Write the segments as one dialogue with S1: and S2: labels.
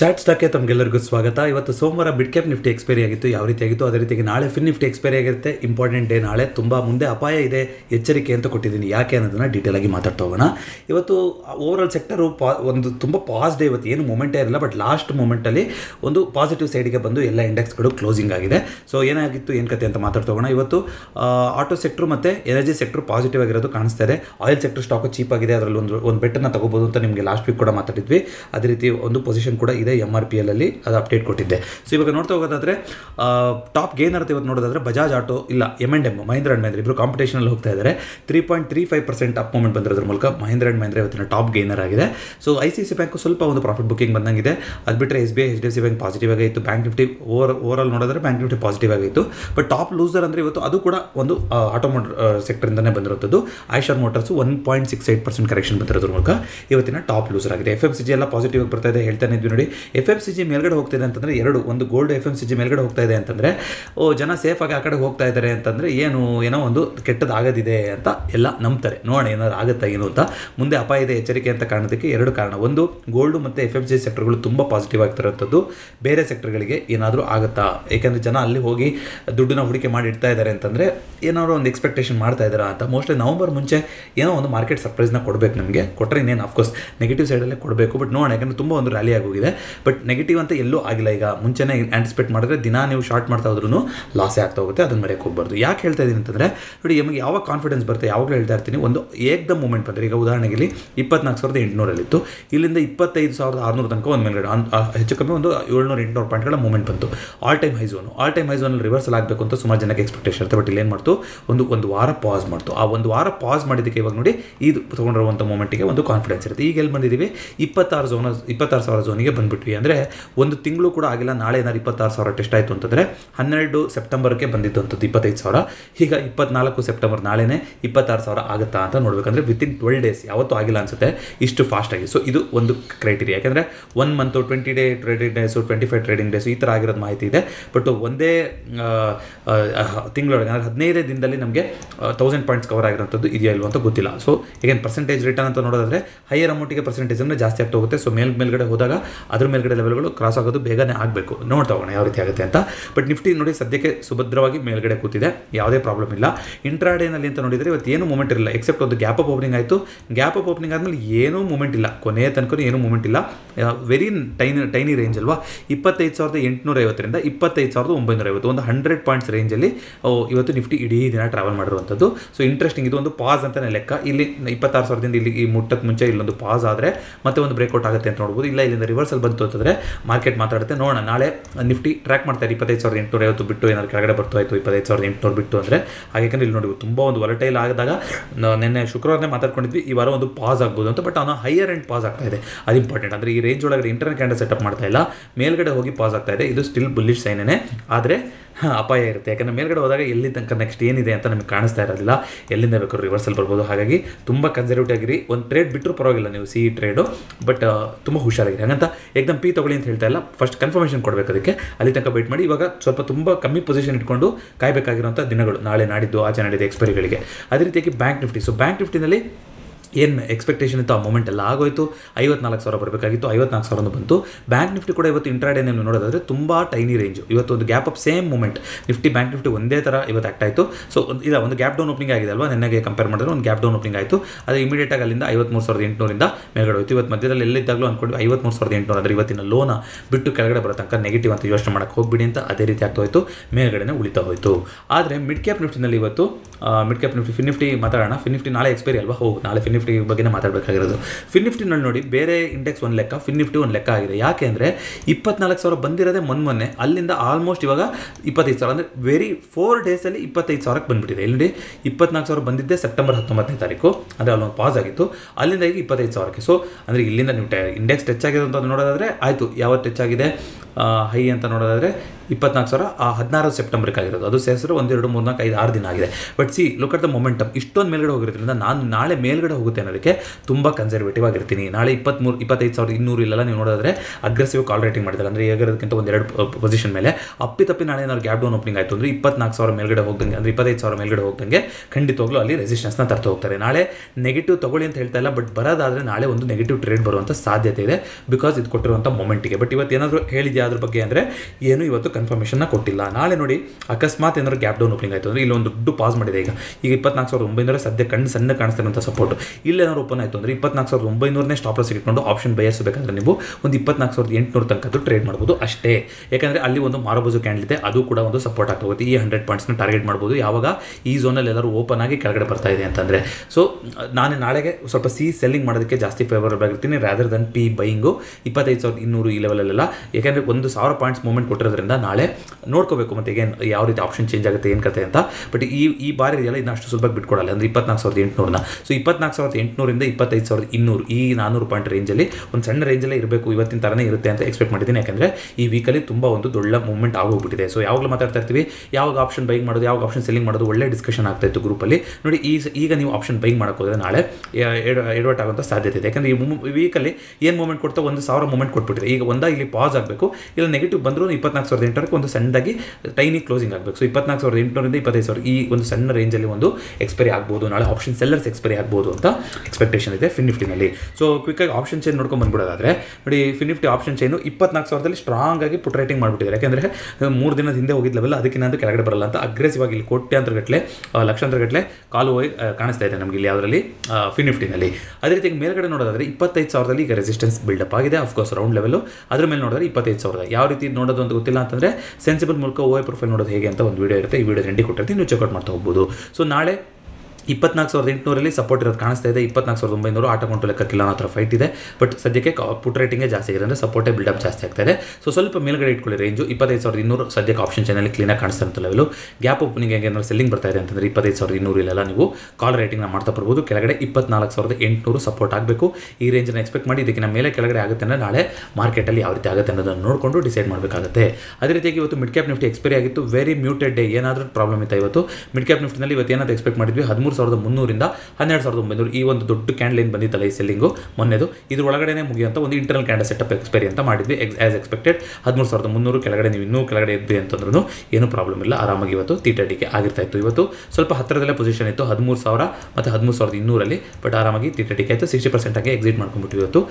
S1: chat ಸ್ಟಾಕ್ಗೆ ತಮಗೆಲ್ಲರಿಗೂ ಸ್ವಾಗತ ಇವತ್ತು ಸೋಮವಾರ ಬಿಡ್ ಕ್ಯಾಪ್ ನಿಫ್ಟಿ ಎಕ್ಸ್ಪೈರಿ ಆಗಿತ್ತು ಯಾವ ರೀತಿ ಆಗಿತ್ತು ಅದೇ ರೀತಿಯಾಗಿ ನಾಳೆ ಫಿನ್ ನಿಫ್ಟಿ ಎಕ್ಸ್ಪೈರಿ ಆಗಿರುತ್ತೆ ಇಂಪಾರ್ಟೆಂಟ್ ಡೇ ನಾಳೆ ತುಂಬ ಮುಂದೆ ಅಪಾಯ ಇದೆ ಎಚ್ಚರಿಕೆ ಅಂತ ಕೊಟ್ಟಿದ್ದೀನಿ ಯಾಕೆ ಅನ್ನೋದನ್ನು ಡೀಟೇಲ್ ಆಗಿ ಮಾತಾಡ್ತಾ ಹೋಗೋಣ ಇವತ್ತು ಓವರ್ ಆಲ್ ಸೆಕ್ಟರು ಪಾ ಒಂದು ತುಂಬ ಪಾಸ್ ಡೇ ಇವತ್ತು ಏನು ಮೂಮೆಂಟೇ ಇರಲಿಲ್ಲ ಬಟ್ ಲಾಸ್ಟ್ ಮೂಮೆಂಟಲ್ಲಿ ಒಂದು ಪಾಸಿಟಿವ್ ಸೈಡಿಗೆ ಬಂದು ಎಲ್ಲ ಇಂಡೆಕ್ಸ್ಗಳು ಕ್ಲೋಸಿಂಗ್ ಆಗಿದೆ ಸೊ ಏನಾಗಿತ್ತು ಏನು ಕತೆ ಅಂತ ಮಾತಾಡ್ತಾ ಹೋಗೋಣ ಇವತ್ತು ಆಟೋ ಸೆಕ್ಟ್ರು ಮತ್ತು ಎನರ್ಜಿ ಸೆಕ್ಟ್ರು ಪಾಸಿಟಿವ್ ಆಗಿರೋದು ಕಾಣಿಸ್ತಾ ಇದೆ ಆಯಿಲ್ ಸೆಕ್ಟರ್ ಸ್ಟಾಕು ಚೀಪ್ ಆಗಿದೆ ಅದರಲ್ಲಿ ಒಂದು ಒಂದು ಬೆಟ್ಟನ್ನು ತಗೋಬೋದು ಅಂತ ನಿಮಗೆ ಲಾಸ್ಟ್ ವೀಕ್ ಕೂಡ ಮಾತಾಡಿದ್ವಿ ಅದೇ ರೀತಿ ಒಂದು ಪೊಸಿಷನ್ ಕೂಡ ಆಗಿದೆ ಎಮ್ ಆರ್ ಪಿ ಅಲ್ಲಿ ಅದು ಅಪ್ಡೇಟ್ ಕೊಟ್ಟಿದ್ದೆ ಸೊ ಇವಾಗ ನೋಡ್ತಾ ಹೋಗೋದಾದ್ರೆ ಟಾಪ್ ಗೇನರ್ ಇವತ್ತು ನೋಡೋದಾದ್ರೆ ಬಜಾಜ್ ಆಟೋ ಇಲ್ಲ M and M Mahindra and Mahindra ಇಬ್ಬರು ಕಾಂಪಿಟೇಷನಲ್ಲಿ ಹೋಗ್ತಾ ಇದ್ದಾರೆ three point three five percent up movement ಬಂದಿರೋದ್ರ ಮೂಲಕ ಮಹೇಂದ್ರ ಅಂಡ್ ಮಹೇಂದ್ರ ಇವತ್ತಿನ ಟಾಪ್ ಗೇನರ್ ಆಗಿದೆ so I C C bank ಸ್ವಲ್ಪ ಒಂದು ಪ್ರಾಫಿಟ್ ಬುಕ್ಕಿಂಗ್ ಬಂದಂಗಿದೆ ಅದು ಬಿಟ್ಟರೆ S B I H D F C bank positive ಆಗಿತ್ತು bank Nifty over overall ನೋಡಿದ್ರೆ ಬ್ಯಾಂಕ್ ನಿಫ್ಟಿ ಪಾಸಿಟಿವ್ ಆಗಿತ್ತು ಬಟ್ ಟಾಪ್ ಲೂಸರ್ ಅಂದರೆ ಇವತ್ತು ಅದು ಕೂಡ ಒಂದು ಆಟೋಮೋಟ್ ಸೆಕ್ಟರಿಂದನೇ ಬಂದಿರೋದು Eicher Motors one point six eight percent correction ಬಂದಿರೋದ್ರ ಮೂಲಕ ಇವತ್ತಿನ ಟಾಪ್ ಲೂಸರ್ ಆಗಿದೆ ಎಫ್ ಎಂ ಸಿ ಜಿ ಎಲ್ಲ ಪಾಸಿಟಿವ್ ಆಗಿ ಬರ್ತಾ ಇದೆ ಹೇಳ್ತಾನೆ ಇದ್ವಿ ನೋಡಿ ಎಫ್ ಎಫ್ ಸಿ ಜಿ ಮೇಲ್ಗಡೆ ಹೋಗ್ತಿದೆ ಅಂತಂದರೆ ಎರಡು ಒಂದು gold F M C G ಮೇಲ್ಗಡೆ ಹೋಗ್ತಾ ಇದೆ ಅಂತಂದರೆ ಓ ಜನ ಸೇಫಾಗಿ ಆ ಕಡೆ ಹೋಗ್ತಾ ಇದ್ದಾರೆ ಅಂತಂದರೆ ಏನು ಏನೋ ಒಂದು ಕೆಟ್ಟದಾಗದಿದೆ ಅಂತ ಎಲ್ಲ ನಂಬ್ತಾರೆ ನೋಡೋಣ ಏನಾದ್ರು ಆಗುತ್ತಾ ಏನು ಅಂತ ಮುಂದೆ ಅಪಾಯದ ಎಚ್ಚರಿಕೆ ಅಂತ ಕಾಣೋದಕ್ಕೆ ಎರಡು ಕಾರಣ ಒಂದು ಗೋಲ್ಡ್ ಮತ್ತು ಎಫ್ ಎಫ್ ಸಿ ಸೆಕ್ಟರ್ಗಳು ತುಂಬ ಪಾಸಿಟಿವ್ ಆಗ್ತಿರೋಂಥದ್ದು ಬೇರೆ ಸೆಕ್ಟರ್ಗಳಿಗೆ ಏನಾದರೂ ಆಗುತ್ತಾ ಏಕೆಂದರೆ ಜನ ಅಲ್ಲಿ ಹೋಗಿ ದುಡ್ಡನ್ನ ಹೂಡಿಕೆ ಮಾಡಿ ಇಡ್ತಾ ಇದ್ದಾರೆ ಅಂತಂದರೆ ಏನಾದರೂ ಒಂದು ಎಕ್ಸ್ಪೆಕ್ಟೇಷನ್ ಮಾಡ್ತಾ ಇದ್ದಾರಾ ಅಂತ ಮೋಸ್ಟ್ಲಿ ನವಂಬರ್ ಮುಂಚೆ ಏನೋ ಒಂದು ಮಾರ್ಕೆಟ್ ಸರ್ಪ್ರೈಸ್ನ ಕೊಡಬೇಕು ನಮಗೆ ಕೊಟ್ಟರೆ ಇನ್ನೇನು ಅಫ್ಕೋರ್ಸ್ ನೆಗೆಟಿವ್ ಸೈಡಲ್ಲೇ ಕೊಡಬೇಕು ಬಟ್ ನೋಡೋಣ ಯಾಕಂದರೆ ತುಂಬ ಒಂದು ರ್ಯಾಲಿ ಆಗೋಗಿದೆ ಬಟ್ ನೆಗೆಟಿವ್ ಅಂತ ಎಲ್ಲೂ ಆಗಿಲ್ಲ ಈಗ ಮುಂಚೆನೇ ಆ್ಯಂಟಿಸಿಪೇಟ್ ಮಾಡಿದ್ರೆ ದಿನ ನೀವು ಶಾರ್ಟ್ ಮಾಡ್ತಾ ಹೋದ್ರೂ ಲಾಸೇ ಆಗ್ತಾ ಹೋಗುತ್ತೆ ಅದನ್ನ ಮರೆಯಕ್ಕೆ ಹೋಗ್ಬಾರ್ದು ಯಾಕೆ ಹೇಳ್ತಾ ಇದ್ದೀನಿ ಅಂತಂದರೆ ನೋಡಿ ನಮಗೆ ಯಾವಾಗ ಕಾನ್ಫಿಡೆನ್ಸ್ ಬರುತ್ತೆ ಯಾವಾಗಲೂ ಹೇಳ್ತಾ ಇರ್ತೀನಿ ಒಂದು ಏಕ್ದ ಮೂಮೆಂಟ್ ಬಂದರೆ ಈಗ ಉದಾಹರಣೆಗೆ ಇಲ್ಲಿ ಇಪ್ಪತ್ನಾಲ್ಕು ಸಾವಿರದ ಎಂಟುನೂರಲ್ಲಿತ್ತು ಇಲ್ಲಿಂದ ಇಪ್ಪತ್ತೈದು ಸಾವಿರದ ಆರುನೂರು ತನಕ ಒಂದು ಮೇಲ್ಗಡೆ ಹೆಚ್ಚು ಕಮ್ಮಿ ಒಂದು ಏಳ್ನೂರ ಎಂಟುನೂರು ಪಾಯಿಂಟ್ಗಳ ಮೂಮೆಂಟ್ ಬಂತು all time high zone all time high ಝೋನಲ್ಲಿ ರಿವರ್ಸಲ್ ಆಗಬೇಕು ಅಂತ ಸುಮಾರು ಜನಕ್ಕೆ ಎಕ್ಸ್ಪೆಕ್ಟೇಷನ್ ಇರುತ್ತೆ ಬಟ್ ಇಲ್ಲೇನು ಮಾಡ್ತು ಒಂದು ಒಂದು ವಾರ ಪಾಸ್ ಮಾಡ್ತು ಆ ಒಂದು ವಾರ ಪಾಸ್ ಮಾಡಿದ್ದಕ್ಕೆ ಇವಾಗ ನೋಡಿ ಇದು ತೊಗೊಂಡಿರುವಂಥ ಮೂಮೆಂಟಿಗೆ ಒಂದು ಕಾನ್ಫಿಡೆನ್ಸ್ ಇರುತ್ತೆ ಈಗ ಎಲ್ಲಿ ಬಂದಿದ್ದೀವಿ ಇಪ್ಪತ್ತಾರು ಝೋನ್ ಇಪ್ಪತ್ತಾರು ಸಾವಿರ ಝೋನಿಗೆ ಬಂದ್ಬಿಟ್ಟು ಬಿಟ್ವಿ ಅಂದರೆ ಒಂದು ತಿಂಗಳು ಕೂಡ ಆಗಿಲ್ಲ ನಾಳೆ ಏನಾದ್ರು ಇಪ್ಪತ್ತಾರು ಸಾವಿರ ಟೆಸ್ಟ್ ಆಯಿತು ಅಂತಂದರೆ ಹನ್ನೆರಡು ಸೆಪ್ಟೆಂಬರ್ಗೆ ಬಂದಿದ್ದಂಥದ್ದು ಇಪ್ಪತ್ತೈದು ಸಾವಿರ ಈಗ ಇಪ್ಪತ್ನಾಲ್ಕು ಸೆಪ್ಟೆಂಬರ್ ನಾಳೆನೇ ಇಪ್ಪತ್ತಾರು ಸಾವಿರ ಆಗುತ್ತಾ ಅಂತ ನೋಡಬೇಕಂದ್ರೆ ವಿತಿನ್ ಟ್ವೆಲ್ ಡೇಸ್ ಯಾವತ್ತೂ ಆಗಿಲ್ಲ ಅನ್ಸುತ್ತೆ ಇಷ್ಟು ಫಾಸ್ಟಾಗಿ ಸೊ ಇದು ಒಂದು ಕ್ರೈಟೀರಿಯಾ ಯಾಕೆಂದರೆ one month twenty day trading days twenty five trading days ಈ ಥರ ಆಗಿರೋದು ಮಾಹಿತಿ ಇದೆ ಬಟ್ ಒಂದೇ ತಿಂಗಳೊಳಗೆ ಅಂದರೆ ಹದಿನೈದೇ ದಿನದಲ್ಲಿ ನಮಗೆ ತೌಸಂಡ್ ಪಾಯಿಂಟ್ಸ್ ಕವರ್ ಆಗಿರೋಂಥದ್ದು ಇದೆಯಾ ಇಲ್ವಂತ ಅಂತ ಗೊತ್ತಿಲ್ಲ ಸೊ ಏನ್ ಪರ್ಸೆಂಟೇಜ್ ರಿಟರ್ನ್ ಅಂತ ನೋಡೋದಾದರೆ ಹೈಯರ್ ಅಮೌಂಟಿಗೆ ಪರ್ಸೆಂಟೇಜ್ ಅಂದರೆ ಜಾಸ್ತಿ ಆಗ್ತಾ ಹೋಗುತ್ತೆ ಸೊ ಮೇಲ್ ಮೇಲ್ಗಡೆ ಹೋದಾಗ ಅದರ ಅದ್ರ ಮೇಲ್ಗಡೆ ಲೆವೆಲ್ಗಳು ಕ್ರಾಸ್ ಆಗೋದು ಬೇಗನೆ ಆಗಬೇಕು ನೋಡ್ತಾ ಹೋಗೋಣ ಯಾವ ರೀತಿ ಆಗುತ್ತೆ ಅಂತ ಬಟ್ ನಿಫ್ಟಿ ನೋಡಿ ಸದ್ಯಕ್ಕೆ ಸುಭದ್ರವಾಗಿ ಮೇಲ್ಗಡೆ ಕೂತಿದೆ ಯಾವುದೇ ಪ್ರಾಬ್ಲಮ್ ಇಲ್ಲ ಇಂಟ್ರಾಡೇನಲ್ಲಿ ಅಂತ ನೋಡಿದರೆ ಇವತ್ತು ಏನು ಮೂಮೆಂಟ್ ಇಲ್ಲ ಎಕ್ಸೆಪ್ಟ್ ಒಂದು ಗ್ಯಾಪ್ ಅಪ್ ಓಪನಿಂಗ್ ಆಯಿತು ಗ್ಯಾಪ್ ಅಪ್ ಓಪನಿಂಗ್ ಆದಮೇಲೆ ಏನೂ ಮೂಮೆಂಟ್ ಇಲ್ಲ ಕೊನೆಯ ತನಕ ಏನೂ ಮೂಮೆಂಟ್ ಇಲ್ಲ ವೆರಿ ಟೈನ್ ಟೈನಿ ರೇಂಜ್ ಅಲ್ವಾ ಇಪ್ಪತ್ತೈದು ಸಾವಿರದ ಎಂಟುನೂರ ಐವತ್ತರಿಂದ ಇಪ್ಪತ್ತೈದು ಸಾವಿರದ ಒಂಬೈನೂರ ಐವತ್ತು ಒಂದು ಹಂಡ್ರೆಡ್ ಪಾಯಿಂಟ್ಸ್ ರೇಂಜಲ್ಲಿ ಇವತ್ತು ನಿಫ್ಟಿ ಇಡೀ ದಿನ ಟ್ರಾವೆಲ್ ಮಾಡಿರುವಂಥದ್ದು ಸೊ ಇಂಟ್ರೆಸ್ಟಿಂಗ್ ಇದು ಒಂದು ಪಾಸ್ ಅಂತಲೇ ಲೆಕ್ಕ ಇಲ್ಲಿ ಇಪ್ಪತ್ತಾರು ಸಾವಿರದಿಂದ ಇಲ್ಲಿ ಮುಟ್ಟಕ್ಕೆ ಮುಂಚೆ ಇಲ್ಲೊಂದು ಪಾಸ್ ಆದರೆ ಮತ್ತೆ ಒಂದು ಬ್ರೇಕ್ಔಟ್ ಆಗುತ್ತೆ ಅಂತ ನೋಡ್ಬೋದು ಇಲ್ಲ ಇಲ್ಲಿಂದ ರಿವರ್ಸಲ್ ಬಂದು ಬಂತು ಅಂತಂದರೆ ಮಾರ್ಕೆಟ್ ಮಾತಾಡುತ್ತೆ ನೋಡೋಣ ನಾಳೆ ನಿಫ್ಟಿ ಟ್ರ್ಯಾಕ್ ಮಾಡ್ತಾರೆ ಇಪ್ಪತ್ತೈದು ಸಾವಿರದ ಎಂಟುನೂರ ಐವತ್ತು ಬಿಟ್ಟು ಏನಾದ್ರು ಕೆಳಗಡೆ ಆಯಿತು ಇಪ್ಪತ್ತೈದು ಸಾವಿರದ ಎಂಟುನೂರು ಬಿಟ್ಟು ಅಂದರೆ ಹಾಗೆಂದ್ರೆ ಇಲ್ಲಿ ನೋಡಿ ತುಂಬ ಒಂದು ವಲಟೈಲ್ ಆದಾಗ ನಿನ್ನೆ ಶುಕ್ರವಾರನೇ ಮಾತಾಡ್ಕೊಂಡಿದ್ವಿ ಈ ವಾರ ಒಂದು ಪಾಸ್ ಆಗ್ಬೋದು ಅಂತ ಬಟ್ ಅವನು ಹೈಯರ್ ಎಂಡ್ ಪಾಸ್ ಆಗ್ತಾ ಇದೆ ಅದು ಇಂಪಾರ್ಟೆಂಟ್ ಅಂದರೆ ಈ ರೇಂಜ್ ಒಳಗಡೆ ಇಂಟರ್ನೆಟ್ ಕ್ಯಾಂಡಲ್ ಸೆಟಪ್ ಮಾಡ್ತಾ ಇಲ್ಲ ಮೇಲ್ಗಡೆ ಹೋಗಿ ಪಾಸ್ ಆಗ್ತಾ ಇದೆ ಇದು ಸ್ಟಿಲ್ ಬುಲ್ಲಿಶ್ ಸೈನೇ ಆದರೆ ಅಪಾಯ ಇರುತ್ತೆ ಯಾಕಂದರೆ ಮೇಲ್ಗಡೆ ಹೋದಾಗ ಎಲ್ಲಿ ತನಕ ನೆಕ್ಸ್ಟ್ ಏನಿದೆ ಅಂತ ನಮಗೆ ಕಾಣಿಸ್ತಾ ಇರೋದಿಲ್ಲ ಎಲ್ಲಿಂದ ಬೇಕು ರಿವರ್ಸಲ್ ಬರ್ಬೋದು ಹಾಗಾಗಿ ತುಂಬ ಕನ್ಸರ್ವೇಟಿವ್ ಆಗಿರಿ ಒಂದು ಟ್ರೇಡ್ ಬಿಟ್ಟರೂ ಪರವಾಗಿಲ್ಲ ನೀವು ಸಿ ಟ್ರೇಡು ಬಟ್ ತುಂಬ ಹುಷಾರಾಗಿರಿ ಹಾಗಂತ ಎಕ್ದಮ್ ಪಿ ತೊಗೊಳ್ಳಿ ಅಂತ ಹೇಳ್ತಾ ಇಲ್ಲ ಫಸ್ಟ್ ಕನ್ಫರ್ಮೇಷನ್ ಕೊಡಬೇಕು ಅದಕ್ಕೆ ಅಲ್ಲಿ ತನಕ ವೇಟ್ ಮಾಡಿ ಇವಾಗ ಸ್ವಲ್ಪ ತುಂಬ ಕಮ್ಮಿ ಪೊಸಿಷನ್ ಇಟ್ಕೊಂಡು ಕಾಯಬೇಕಾಗಿರುವಂಥ ದಿನಗಳು ನಾಳೆ ನಾಡಿದ್ದು ಆಚೆ ನಾಡಿದ್ದು ಎಕ್ಸ್ಪೈರಿಗಳಿಗೆ ಅದೇ ರೀತಿಯಾಗಿ ಬ್ಯಾಂಕ್ ನಿಫ್ಟಿ ಸೊ ಬ್ಯಾಂಕ್ ನಿಫ್ಟಿನಲ್ಲಿ ಏನು ಎಕ್ಸ್ಪೆಕ್ಟೇಷನ್ ಇತ್ತು ಆ ಮೂಮೆಂಟ್ ಎಲ್ಲ ಆಗೋಯ್ತು ಐವತ್ನಾಲ್ಕು ಸಾವಿರ ಬರಬೇಕಾಗಿತ್ತು ಐವತ್ನಾಲ್ಕು ಸಾವಿರ ಬಂತು ಬ್ಯಾಂಕ್ ನಿಫ್ಟಿ ಕೂಡ ಇವತ್ತು ಇಂಟ್ರಾಡೇ ನೀವು ನೋಡೋದಾದರೆ ತುಂಬ ಟೈನಿ ರೇಂಜು ಇವತ್ತು ಒಂದು gap up same movement Nifty bank Nifty ಒಂದೇ ಥರ ಇವತ್ತು ಆಕ್ಟ್ ಆಯಿತು ಸೊ ಇಲ್ಲ ಒಂದು ಗ್ಯಾಪ್ ಡೌನ್ ಓಪನಿಂಗ್ ಆಗಿದೆ ಅಲ್ವಾ ನೆನ್ನೆಗೆ ಕಂಪೇರ್ ಮಾಡಿದ್ರೆ ಒಂದು ಗ್ಯಾಪ್ ಡೌನ್ ಓಪನಿಂಗ್ ಆಯಿತು ಅದು ಆಗಿ ಅಲ್ಲಿಂದ ಮೂರು ಸಾವಿರದ ಎಂಟುನೂರಿಂದ ಮೇಲ್ಗಡೆ ಹೋಯ್ತು ಇವತ್ತು ಮಧ್ಯದಲ್ಲಿ ಎಲ್ಲಿದ್ದಾಗಲೂ ಅಂದ್ಕೊಂಡು ಮೂರು ಸಾವಿರದ ಎಂಟುನೂರು ಅಂದರೆ ಇವತ್ತಿನ ಲೋನ ಬಿಟ್ಟು ಕೆಳಗಡೆ ಬರೋ ತನಕ ನೆಗೆಟಿವ್ ಅಂತ ಯೋಚನೆ ಮಾಡೋಕ್ಕೆ ಹೋಗ್ಬಿಡಿ ಅಂತ ಅದೇ ರೀತಿ ಆಗ್ತಾ ಹೋಯ್ತು ಮೇಲ್ಗಡೆ ಉಳಿತಾ ಹೋಯಿತು ಆದರೆ ಮಿಡ್ ಕ್ಯಾಪ್ ನಿಫ್ಟಿನಲ್ಲಿ ಇವತ್ತು ಮಿಡ್ ಕ್ಯಾಪ್ ನಿಫ್ಟಿ ಫಿನಿಫ್ಟಿ ಮಾತಾಡೋಣ ಫಿನಿಫ್ಟಿ ನಾಳೆ ಎಕ್ಸ್ಪೈರಿ ಅಲ್ವಾ ಹೋಗಿ ನಾಳೆ ಫಿನಿಫ್ಟಿ ನಿಫ್ಟಿ ಬಗ್ಗೆ ಮಾತಾಡಬೇಕಾಗಿರೋದು ಫಿನ್ ನಿಫ್ಟಿನಲ್ಲಿ ನೋಡಿ ಬೇರೆ ಇಂಡೆಕ್ಸ್ ಒಂದು ಲೆಕ್ಕ ಫಿನ್ ನಿಫ್ಟಿ ಒಂದು ಲೆಕ್ಕ ಆಗಿದೆ ಯಾಕೆ ಅಂದರೆ ಇಪ್ಪತ್ನಾಲ್ಕು ಸಾವಿರ ಬಂದಿರೋದೇ ಮೊನ್ನೆ ಮೊನ್ನೆ ಅಲ್ಲಿಂದ ಆಲ್ಮೋಸ್ಟ್ ಇವಾಗ ಇಪ್ಪತ್ತೈದು ಸಾವಿರ ಅಂದರೆ ವೆರಿ ಫೋರ್ ಡೇಸಲ್ಲಿ ಇಪ್ಪತ್ತೈದು ಸಾವಿರಕ್ಕೆ ಬಂದುಬಿಟ್ಟಿದೆ ಇಲ್ಲಿ ಇಪ್ಪತ್ನಾಲ್ಕು ಸಾವಿರ ಬಂದಿದ್ದೆ ಸೆಪ್ಟೆಂಬರ್ ಹತ್ತೊಂಬತ್ತನೇ ತಾರೀಕು ಅಂದರೆ ಅಲ್ಲೊಂದು ಪಾಸ್ ಆಗಿತ್ತು ಅಲ್ಲಿಂದ ಈಗ ಇಪ್ಪತ್ತೈದು ಸಾವಿರಕ್ಕೆ ಸೊ ಅಂದರೆ ಇಲ್ಲಿಂದ ನೀವು ಟೆ ಇಂಡೆಕ್ಸ್ ಟಚ್ ಆಗಿದೆ ಅಂತ ನೋಡೋದಾದರೆ ಆಯಿತು ಯಾವತ್ತು ಟಚ್ ಆಗಿದೆ ಹೈ ಅಂತ ನೋಡೋದಾದರೆ ಇಪ್ಪತ್ನಾಲ್ಕು ಸಾವಿರ ಆ ಹದಿನಾರು ಸೆಪ್ಟೆಂಬರ್ಗೆ ಆಗಿರೋದು ಅದು ಸೇರಿಸಿದ್ರೆ ಒಂದೆರಡು ಮೂರು ನಾಲ್ಕು ಐದು ಆರು ದಿನ ಆಗಿದೆ but see look at the momentum ಇಷ್ಟೊಂದು ಮೇಲ್ಗಡೆ ಹೋಗಿರೋದ್ರಿಂದ ನಾನು ನಾಳೆ ಮೇಲ್ಗಡೆ ಹೋಗುತ್ತೆ ಅನ್ನೋದಕ್ಕೆ ತುಂಬ ಕನ್ಸರ್ವೇಟಿವ್ ಆಗಿರ್ತೀನಿ ನಾಳೆ ಇಪ್ಪತ್ತ್ಮೂರು ಇಪ್ಪತ್ತೈದು ಸಾವಿರದ ಇನ್ನೂರು ಇಲ್ಲೆಲ್ಲ ನೀವು ನೋಡಿದ್ರೆ ಅಗ್ರೆಸಿವ್ ಕಾಲ್ ರೈಟಿಂಗ್ ಮಾಡಿದ್ದಾರೆ ಅಂದರೆ ಹೇಗಿರೋದಕ್ಕಿಂತ ಒಂದೆರಡು ಪೊಸಿಷನ್ ಮೇಲೆ ಅಪ್ಪಿ ತಪ್ಪಿ ನಾಳೆ ಏನಾದ್ರು ಗ್ಯಾಪ್ ಡೌನ್ ಓಪನಿಂಗ್ ಆಯಿತು ಅಂದರೆ ಇಪ್ಪತ್ನಾಲ್ಕು ಸಾವಿರ ಮೇಲ್ಗಡೆ ಹೋಗ್ದಂಗೆ ಅಂದರೆ ಇಪ್ಪತ್ತೈದು ಸಾವಿರ ಮೇಲ್ಗಡೆ ಹೋಗ್ದಂಗೆ ಖಂಡಿತವಾಗ್ಲೂ ಅಲ್ಲಿ ರೆಸಿಸ್ಟೆನ್ಸ್ನ ತರ್ತು ಹೋಗ್ತಾರೆ ನಾಳೆ ನೆಗೆಟಿವ್ ತೊಗೊಳ್ಳಿ ಅಂತ ಹೇಳ್ತಾ ಇಲ್ಲ ಬಟ್ ಬರೋದಾದರೆ ನಾಳೆ ಒಂದು ನೆಗೆಟಿವ್ ಟ್ರೇಡ್ ಬರುವಂಥ ಸಾಧ್ಯತೆ ಇದೆ ಬಿಕಾಸ್ ಇದು ಕೊಟ್ಟಿರುವಂಥ ಮೊಮೆಂಟಿಗೆ ಬಟ್ ಇವತ್ತು ಏನಾದರೂ ಅದ್ರ ಬಗ್ಗೆ ಅಂದರೆ ಏನು ಇವತ್ತು ಕನ್ಫರ್ಮೇಷನ್ನ ಕೊಟ್ಟಿಲ್ಲ ನಾಳೆ ನೋಡಿ ಅಕಸ್ಮಾತ್ ಏನಾದ್ರು ಗ್ಯಾಪ್ ಡೌನ್ ಓಪನಿಂಗ್ ಆಯಿತು ಅಂದರೆ ಒಂದು ದುಡ್ಡು ಪಾಸ್ ಮಾಡಿದೆ ಈಗ ಈಗ ಇಪ್ಪತ್ನಾಲ್ಕು ಸಾವಿರದ ಒಂಬೈನೂರ ಸದ್ಯ ಕಣ್ಣು ಸಣ್ಣ ಕಾಣಿಸ್ತಿರೋಂಥ ಸಪೋರ್ಟ್ ಇಲ್ಲೇನಾದ್ರು ಓಪನ್ ಆಯಿತು ಅಂದರೆ ಇಪ್ಪತ್ನಾಲ್ಕು ಸಾವಿರದ ಒಂಬೈನೂರನೇ ಸ್ಟಾಪ್ಲಸ್ ಇಟ್ಕೊಂಡು ಆಪ್ಷನ್ ಬಯಸಬೇಕಾದ್ರೆ ನೀವು ಒಂದು ಇಪ್ಪತ್ನಾಲ್ಕು ಸಾವಿರದ ಎಂಟುನೂರು ತನಕದ್ದು ಟ್ರೇಡ್ ಮಾಡ್ಬೋದು ಅಷ್ಟೇ ಯಾಕಂದರೆ ಅಲ್ಲಿ ಒಂದು ಮಾರಬಾಜು ಕ್ಯಾಂಡಲ್ ಇದೆ ಅದು ಕೂಡ ಒಂದು ಸಪೋರ್ಟ್ ಆಗ್ತಾ ಈ ಹಂಡ್ರೆಡ್ ಪಾಯಿಂಟ್ಸ್ನ ಟಾರ್ಗೆಟ್ ಮಾಡ್ಬೋದು ಯಾವಾಗ ಈ ಝೋನಲ್ಲಿ ಎಲ್ಲರೂ ಓಪನ್ ಆಗಿ ಕೆಳಗಡೆ ಬರ್ತಾ ಇದೆ ಅಂತಂದರೆ ಸೊ ನಾನು ನಾಳೆಗೆ ಸ್ವಲ್ಪ ಸಿ ಸೆಲ್ಲಿಂಗ್ ಮಾಡೋದಕ್ಕೆ ಜಾಸ್ತಿ ಫೇವರಬಲ್ ಆಗಿರ್ತೀನಿ ರ್ಯಾದರ್ ದನ್ ಪಿ ಬೈಯಿಂಗು ಇಪ್ಪತ್ತೈದು ಸಾವಿರದ ಇನ್ನೂರು ಈ ಲೆವೆಲಲ್ಲೆಲ್ಲ ಯಾಕೆಂದರೆ ಒಂದು ಸಾವಿರ ಪಾಯಿಂಟ್ಸ್ ಮೂವ್ಮೆಂಟ್ ಕೊಟ್ಟಿರೋದ್ರಿಂದ ನಾಳೆ ನೋಡ್ಕೋಬೇಕು ಮತ್ತೆ ಏನು ಯಾವ ರೀತಿ ಆಪ್ಷನ್ ಚೇಂಜ್ ಆಗುತ್ತೆ ಏನು ಕತೆ ಅಂತ ಬಟ್ ಈ ಈ ಬಾರಿ ಇದೆಯಲ್ಲ ಇದನ್ನ ಅಷ್ಟು ಸುಲಭಕ್ಕೆ ಬಿಟ್ಕೊಡಲ್ಲ ಅಂದರೆ ಇಪ್ಪತ್ನಾಲ್ಕು ಸಾವಿರದ ಎಂಟುನೂರನ್ನ ಸೊ ಇಪ್ಪತ್ನಾಲ್ಕು ಸಾವಿರದ ಎಂಟುನೂರಿಂದ ಇಪ್ಪತ್ತೈದು ಸಾವಿರದ ಇನ್ನೂರು ಈ ನಾನೂರು ಪಾಯಿಂಟ್ ರೇಂಜಲ್ಲಿ ಒಂದು ಸಣ್ಣ ರೇಂಜಲ್ಲೇ ಇರಬೇಕು ಇವತ್ತಿನ ಥರನೇ ಇರುತ್ತೆ ಅಂತ ಎಕ್ಸ್ಪೆಕ್ಟ್ ಮಾಡಿದ್ದೀನಿ ಯಾಕಂದರೆ ಈ ವೀಕಲ್ಲಿ ತುಂಬ ಒಂದು ದೊಡ್ಡ ಮೂವ್ಮೆಂಟ್ ಆಗೋಗ್ಬಿಟ್ಟಿದೆ ಸೊ ಯಾವಾಗಲೂ ಮಾತಾಡ್ತಾ ಇರ್ತೀವಿ ಯಾವಾಗ ಆಪ್ಷನ್ ಬೈಂಗ್ ಮಾಡೋದು ಯಾವಾಗ ಆಪ್ಷನ್ ಸೆಲ್ಲಿಂಗ್ ಮಾಡೋದು ಒಳ್ಳೆ ಡಿಸ್ಕಷನ್ ಆಗ್ತಾ ಇತ್ತು ಗ್ರೂಪಲ್ಲಿ ನೋಡಿ ಈ ಈಗ ನೀವು ಆಪ್ಷನ್ ಬೈಂಗ್ ಹೋದರೆ ನಾಳೆ ಎಡವಟ್ ಆಗುವಂಥ ಸಾಧ್ಯತೆ ಇದೆ ಯಾಕಂದರೆ ಈ ವೀಕಲ್ಲಿ ಏನು ಮೂಮೆಂಟ್ ಕೊಡ್ತಾ ಒಂದು ಸಾವಿರ ಮೂವ್ಮೆಂಟ್ ಕೊಟ್ಬಿಟ್ಟಿದೆ ಈಗ ಒಂದ ಇಲ್ಲಿ ಪಾಸ್ ಆಗಬೇಕು ಇಲ್ಲ ನೆಗೆಟಿವ್ ಬಂದರೂ ಇಪ್ಪತ್ನಾಲ್ಕು ಸಾವಿರದ ಸೆಂಟರ್ಗೆ ಒಂದು ಸಣ್ಣದಾಗಿ ಟೈನಿ ಕ್ಲೋಸಿಂಗ್ ಆಗಬೇಕು ಸೊ ಇಪ್ಪತ್ನಾಲ್ಕು ಸಾವಿರದ ಎಂಟುನೂರಿಂದ ಇಪ್ಪತ್ತೈದು ಸಾವಿರ ಈ ಒಂದು ಸಣ್ಣ ರೇಂಜಲ್ಲಿ ಒಂದು ಎಕ್ಸ್ಪೈರಿ ಆಗ್ಬೋದು ನಾಳೆ ಆಪ್ಷನ್ ಸೆಲ್ಲರ್ಸ್ ಎಕ್ಸ್ಪೈರಿ ಆಗ್ಬೋದು ಅಂತ ಎಕ್ಸ್ಪೆಕ್ಟೇಷನ್ ಇದೆ ಫಿನ್ ನಿಫ್ಟಿನಲ್ಲಿ ಸೊ ಆಗಿ ಆಪ್ಷನ್ ಚೈನ್ ನೋಡ್ಕೊಂಡು ಬಂದ್ಬಿಡೋದಾದ್ರೆ ನೋಡಿ ಫಿನ್ ನಿಫ್ಟಿ ಆಪ್ಷನ್ ಚೈನು ಇಪ್ಪತ್ನಾಲ್ಕು ಸಾವಿರದಲ್ಲಿ ಸ್ಟ್ರಾಂಗ್ ಆಗಿ ಪುಟ್ ರೇಟಿಂಗ್ ಮಾಡಿಬಿಟ್ಟಿದೆ ಯಾಕಂದರೆ ಮೂರು ದಿನದ ಹಿಂದೆ ಹೋಗಿದ್ಲವಲ್ಲ ಅದಕ್ಕಿಂತ ಕೆಳಗಡೆ ಬರಲ್ಲ ಅಂತ ಅಗ್ರೆಸಿವ್ ಆಗಿ ಇಲ್ಲಿ ಕೋಟ್ಯಾಂತರ ಗಟ್ಟಲೆ ಲಕ್ಷಾಂತರ ಕಾಲು ಹೋಗಿ ಕಾಣಿಸ್ತಾ ಇದೆ ನಮಗೆ ಇಲ್ಲಿ ಯಾವುದರಲ್ಲಿ ಫಿನ್ ನಿಫ್ಟಿನಲ್ಲಿ ಅದೇ ರೀತಿ ಮೇಲ್ಗಡೆ ನೋಡೋದಾದ್ರೆ ಇಪ್ಪತ್ತೈದು ಸಾವಿರದಲ್ಲಿ ಈಗ ರೆಸಿಸ್ಟೆನ್ಸ್ ಬಿಲ್ಡಪ್ ಆಗಿದೆ ಅಫ್ಕೋರ್ಸ್ ರೌಂಡ್ ಲೆವೆಲ್ ಅದ್ರ ಮೇಲೆ ನೋಡಿದ್ರೆ ಇಪ್ಪತ್ತೈದು ಸಾವಿರದ ಯಾವ ರೀತಿ ನೋಡೋದು ಅಂತ ಗೊತ್ತಿಲ್ಲ ಅಂತಂದರೆ ಸೆನ್ಸಿಬಲ್ ಮೂಲಕ ಓ ಐ ಪ್ರೊಫೈಲ್ ನೋಡೋದು ಹೇಗೆ ಅಂತ ಒಂದು ವೀಡಿಯೋ ಇರುತ್ತೆ ಈ ವಿಡಿಯೋ ರೆಂಡಿ ಕೊಟ್ಟಿರ್ತೀನಿ ನೀವು ಚೆಕ್ಔಟ್ ಮಾಡ್ತಾ ಹೋಗ್ಬೋದು ಸೊ ನಾಳೆ ಇಪ್ಪತ್ನಾಲ್ಕು ಸಾವಿರದ ಎಂಟುನೂರಲ್ಲಿ ಸಪೋರ್ಟ್ ಇರೋದು ಕಾಣಿಸ್ತಾ ಇದೆ ಇಪ್ಪತ್ನಾಲ್ಕು ಸಾವಿರದ ಒಂಬೈನೂರು ಆಟ ಕೊಂಟು ಲೆಕ್ಕಕ್ಕಿಲ್ಲ ಅನ್ನೋ ಥರ ಫೈಟ್ ಇದೆ ಬಟ್ ಸದ್ಯಕ್ಕೆ ಪುಟ್ ರೇಟಿಂಗೇ ಜಾಸ್ತಿ ಇದೆ ಅಂದರೆ ಸಪೋರ್ಟೇ ಬಿಲ್ಡಪ್ ಜಾಸ್ತಿ ಆಗ್ತಾ ಇದೆ ಸೊ ಸ್ವಲ್ಪ ಮೇಲ್ಗಡೆ ಇಟ್ಕೊಳ್ಳಿ ರೇಂಜು ಇಪ್ಪತ್ತೈದು ಸಾವಿರದ ಇನ್ನೂರು ಸದ್ಯಕ್ಕೆ ಆಪ್ಷನ್ ಚೆನ್ನಾಗಿ ಕ್ಲೀನಾಗಿ ಕಾಣಿಸ್ತಾ ಅಂತ ಲೆವೆಲು ಗ್ಯಾಪ್ ಓಪನಿಂಗ್ ಹೇಗೆ ಏನಾದ್ರು ಸೆಲ್ಲಿಂಗ್ ಬರ್ತಾ ಇದೆ ಅಂತಂದರೆ ಇಪ್ಪತ್ತೈದು ಸಾವಿರದ ಇನ್ನೂರು ಇಲ್ಲ ನೀವು ಕಾಲ್ ರೇಟಿಂಗ್ನ ಮಾಡ್ತಾ ಬರ್ಬೋದು ಕೆಳಗಡೆ ಇಪ್ಪತ್ನಾಲ್ಕು ಸಾವಿರದ ಎಂಟುನೂರು ಸಪೋರ್ಟ್ ಆಗಬೇಕು ಈ ರೇಂಜನ್ನು ಎಕ್ಸ್ಪೆಕ್ಟ್ ಮಾಡಿ ಇದಕ್ಕಿಂತ ಮೇಲೆ ಕೆಳಗಡೆ ಆಗುತ್ತೆ ಅಂದರೆ ನಾಳೆ ಮಾರ್ಕೆಟಲ್ಲಿ ಯಾವ ರೀತಿ ಆಗುತ್ತೆ ಅನ್ನೋದನ್ನು ನೋಡಿಕೊಂಡು ಡಿಸೈಡ್ ಮಾಡಬೇಕಾಗುತ್ತೆ ಅದೇ ರೀತಿಯಾಗಿ ಇವತ್ತು ಮಿಡ್ ಕ್ಯಾಪ್ ನಿಫ್ಟಿ ಎಕ್ಸ್ಪೈರಿ ಆಗಿತ್ತು ವೆರಿ ಮ್ಯೂಟೆಡ್ ಡೇ ಏನಾದರೂ ಪ್ರಾಬ್ಲಮ್ ಇತ್ತು ಇವತ್ತು ಮಿಡ್ ಕ್ಯಾಪ್ ನಿಫ್ಟಿನಲ್ಲಿ ಇವತ್ತು ಏನಾದ್ರು ಎಕ್ಸ್ಪೆಕ್ಟ್ ಮಾಡಿದ್ವಿ ಹದಿಮೂರು ಹದಿಮೂರು ಸಾವಿರದ ಮುನ್ನೂರಿಂದ ಹನ್ನೆರಡು ಸಾವಿರದ ಒಂಬೈನೂರು ಈ ಒಂದು ದೊಡ್ಡ ಕ್ಯಾಂಡಲ್ ಏನು ಬಂದಿತ್ತಲ್ಲ ಈ ಸೆಲ್ಲಿಂಗು ಮೊನ್ನೆದು ಇದ್ರ ಒಳಗಡೆ ಮುಗಿಯುವಂಥ ಒಂದು ಇಂಟರ್ನಲ್ ಕ್ಯಾಂಡಲ್ ಸೆಟಪ್ ಎಕ್ಸ್ಪೈರಿ ಅಂತ ಮಾಡಿದ್ವಿ ಎಕ್ಸ್ ಆಸ್ ಎಕ್ಸ್ಪೆಕ್ಟೆಡ್ ಹದಿಮೂರು ಸಾವಿರದ ಮುನ್ನೂರು ಕೆಳಗಡೆ ನೀವು ಇನ್ನೂ ಕೆಳಗಡೆ ಇದ್ವಿ ಅಂತಂದ್ರೂ ಏನು ಪ್ರಾಬ್ಲಮ್ ಇಲ್ಲ ಆರಾಮಾಗಿ ಇವತ್ತು ತೀಟಡಿಕೆ ಆಗಿರ್ತಾ ಇತ್ತು ಇವತ್ತು ಸ್ವಲ್ಪ ಹತ್ತಿರದಲ್ಲೇ ಪೊಸಿಷನ್ ಇತ್ತು ಹದಿಮೂರು ಸಾವಿರ ಮತ್ತು ಹದಿಮೂರು ಸಾವಿರದ ಇನ್ನೂರಲ್ಲಿ ಬಟ್ ಆರಾಮಾಗಿ ತೀಟಡಿಕೆ ಆಯಿತು ಸಿಕ್ಸ್ಟಿ ಪರ್ಸೆಂಟ್ ಆಗಿ ಎಕ್ಸಿಟ್ ಮಾಡ್ಕೊಂಡ್ಬಿಟ್ಟು ಇವತ್ತು